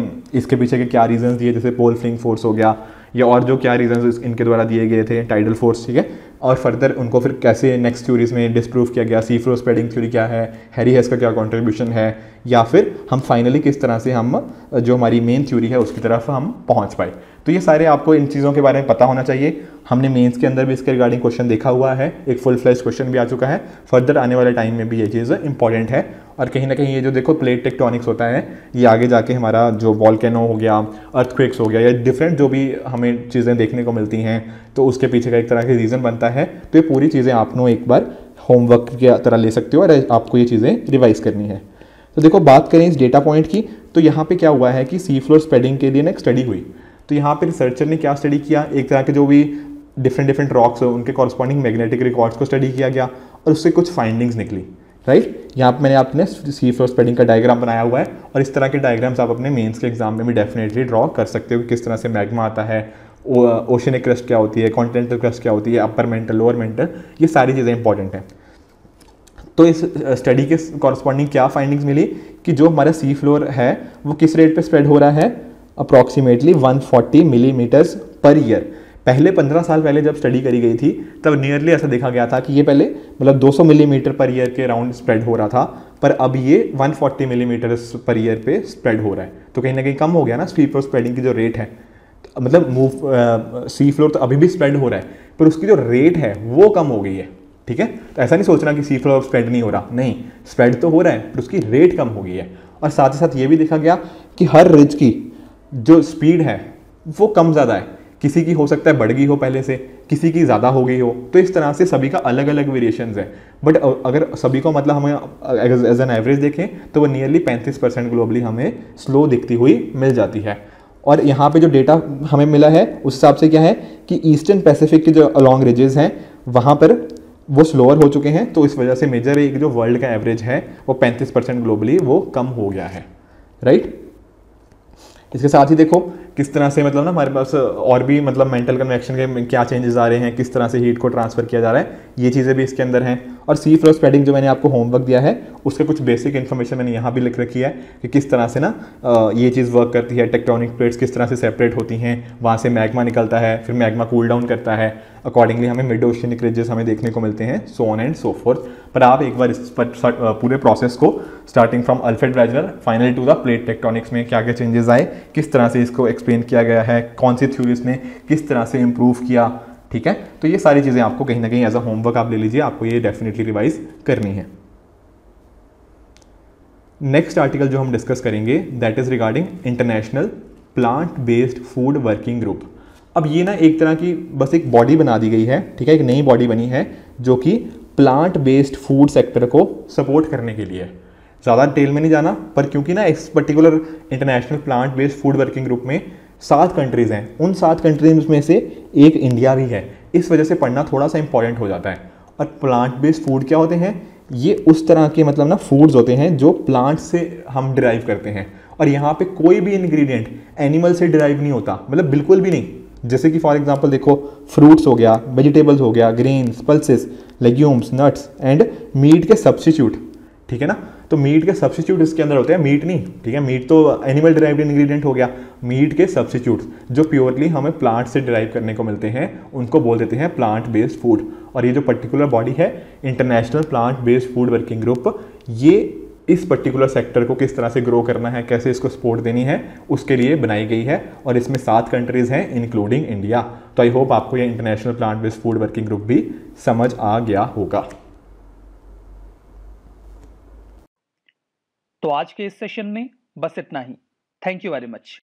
इसके पीछे के क्या रीजंस दिए जैसे पोल फ्लिंग फोर्स हो गया या और जो क्या रीजन इनके द्वारा दिए गए थे टाइडल फोर्स ठीक है और फर्दर उनको फिर कैसे नेक्स्ट थ्योरीज में डिसप्रूव किया गया सीफ्रो स्प्रेडिंग थ्योरी क्या है हैरी हेस का क्या कॉन्ट्रीब्यूशन है या फिर हम फाइनली किस तरह से हम जो हमारी मेन थ्योरी है उसकी तरफ हम पहुँच पाए तो ये सारे आपको इन चीज़ों के बारे में पता होना चाहिए हमने मेंस के अंदर भी इसके रिगार्डिंग क्वेश्चन देखा हुआ है एक फुल फ्लैश क्वेश्चन भी आ चुका है फर्दर आने वाले टाइम में भी ये चीज़ इंपॉर्टेंट है और कहीं ना कहीं ये जो देखो प्लेट टेक्टोनिक्स होता है ये आगे जाके हमारा जो वॉलकैनो हो गया अर्थक्वेक्स हो गया या डिफरेंट जो भी हमें चीज़ें देखने को मिलती हैं तो उसके पीछे का एक तरह की रीज़न बनता है तो ये पूरी चीज़ें लोग एक बार होमवर्क की तरह ले सकते हो और आपको ये चीज़ें रिवाइज़ करनी है तो देखो बात करें इस डेटा पॉइंट की तो यहाँ पे क्या हुआ है कि सी फ्लोर स्पेडिंग के लिए ना एक स्टडी हुई तो यहाँ पर रिसर्चर ने क्या स्टडी किया एक तरह के जो भी डिफरेंट डिफरेंट रॉक्स हैं उनके कॉरस्पॉन्डिंग मैग्नेटिक रिकॉर्ड्स को स्टडी किया गया और उससे कुछ फाइंडिंग्स निकली राइट यहाँ पर मैंने आपने सी फ्लोर स्पेडिंग का डायग्राम बनाया हुआ है और इस तरह के डायग्राम्स आप अपने मेंस के एग्जाम में भी डेफिनेटली ड्रॉ कर सकते हो कि किस तरह से मैग्मा आता है ओशनिक क्रस्ट क्या होती है कॉन्टिनेंटल क्रस्ट क्या होती है अपर मेंटल लोअर मेंटल ये सारी चीज़ें इंपॉर्टेंट हैं तो इस स्टडी के कॉरस्पॉन्डिंग क्या फाइंडिंग्स मिली कि जो हमारा सी फ्लोर है वो किस रेट पर स्प्रेड हो रहा है अप्रॉक्सीमेटली 140 मिलीमीटर्स पर ईयर पहले 15 साल पहले जब स्टडी करी गई थी तब नियरली ऐसा देखा गया था कि ये पहले मतलब 200 मिलीमीटर पर ईयर के राउंड स्प्रेड हो रहा था पर अब ये 140 मिलीमीटर पर ईयर पे स्प्रेड हो रहा है तो कहीं ना कहीं कम हो गया ना स्वीपर स्प्रेडिंग की जो रेट है मतलब मूव सी फ्लोर तो अभी भी स्प्रेड हो रहा है पर उसकी जो रेट है वो कम हो गई है ठीक है तो ऐसा नहीं सोचना कि सी फ्लोर स्प्रेड नहीं हो रहा नहीं स्प्रेड तो हो रहा है पर उसकी रेट कम हो गई है और साथ ही साथ ये भी देखा गया कि हर रिज की जो स्पीड है वो कम ज़्यादा है किसी की हो सकता है बढ़ गई हो पहले से किसी की ज़्यादा हो गई हो तो इस तरह से सभी का अलग अलग वेरिएशन है बट अगर सभी को मतलब हमें एज एन एवरेज देखें तो वो नियरली पैंतीस परसेंट ग्लोबली हमें स्लो दिखती हुई मिल जाती है और यहाँ पे जो डेटा हमें मिला है उस हिसाब से क्या है कि ईस्टर्न पैसिफिक के जो लॉन्ग रिजेज हैं वहाँ पर वो स्लोअर हो चुके हैं तो इस वजह से मेजर एक जो वर्ल्ड का एवरेज है वो पैंतीस परसेंट ग्लोबली वो कम हो गया है राइट right? इसके साथ ही देखो किस तरह से मतलब ना हमारे पास और भी मतलब मेंटल कन्वेक्शन के क्या चेंजेस आ रहे हैं किस तरह से हीट को ट्रांसफ़र किया जा रहा है ये चीज़ें भी इसके अंदर हैं और सी फ्रोस्ट पैडिंग जो मैंने आपको होमवर्क दिया है उसके कुछ बेसिक इन्फॉर्मेशन मैंने यहाँ भी लिख रखी है कि किस तरह से ना ये चीज़ वर्क करती है टेक्ट्रॉनिक प्लेट्स किस तरह से सेपरेट होती हैं वहाँ से मैगमा निकलता है फिर मैगमा कूल डाउन करता है अकॉर्डिंगली हमें मिड ओशनिक रिजेस हमें देखने को मिलते हैं so on and so forth पर आप एक बार इस पूरे प्रोसेस को starting from Alfred Wegener final to the plate tectonics में क्या क्या चेंजेस आए किस तरह से इसको एक्सप्लेन किया गया है कौन सी थ्योरीज ने किस तरह से इम्प्रूव किया ठीक है तो ये सारी चीज़ें आपको कहीं ना कहीं एज अ होमवर्क आप ले लीजिए आपको ये डेफिनेटली रिवाइज करनी है नेक्स्ट आर्टिकल जो हम डिस्कस करेंगे that is regarding international plant based food working group अब ये ना एक तरह की बस एक बॉडी बना दी गई है ठीक है एक नई बॉडी बनी है जो कि प्लांट बेस्ड फूड सेक्टर को सपोर्ट करने के लिए है ज़्यादा डिटेल में नहीं जाना पर क्योंकि ना इस particular international plant based food working group में सात कंट्रीज़ हैं उन सात कंट्रीज में से एक इंडिया भी है इस वजह से पढ़ना थोड़ा सा इंपॉर्टेंट हो जाता है और प्लांट बेस्ड फूड क्या होते हैं ये उस तरह के मतलब ना फूड्स होते हैं जो प्लांट से हम डिराइव करते हैं और यहाँ पे कोई भी इंग्रेडिएंट एनिमल से डिराइव नहीं होता मतलब बिल्कुल भी नहीं जैसे कि फॉर एग्जांपल देखो फ्रूट्स हो गया वेजिटेबल्स हो गया grains pulses legumes nuts and meat के सब्सिट्यूट ठीक है ना तो मीट के सब्सिट्यूट इसके अंदर होते हैं मीट नहीं ठीक है मीट तो एनिमल डिराइव्ड इंग्रेडिएंट हो गया मीट के सब्सिट्यूट जो प्योरली हमें प्लांट से डिराइव करने को मिलते हैं उनको बोल देते हैं प्लांट बेस्ड फूड और ये जो पर्टिकुलर बॉडी है international plant based food working group ये इस पर्टिकुलर सेक्टर को किस तरह से ग्रो करना है कैसे इसको सपोर्ट देनी है उसके लिए बनाई गई है और इसमें सात कंट्रीज़ हैं इंक्लूडिंग इंडिया तो आई होप आपको ये international plant based food working group भी समझ आ गया होगा तो आज के इस सेशन में बस इतना ही थैंक यू वेरी मच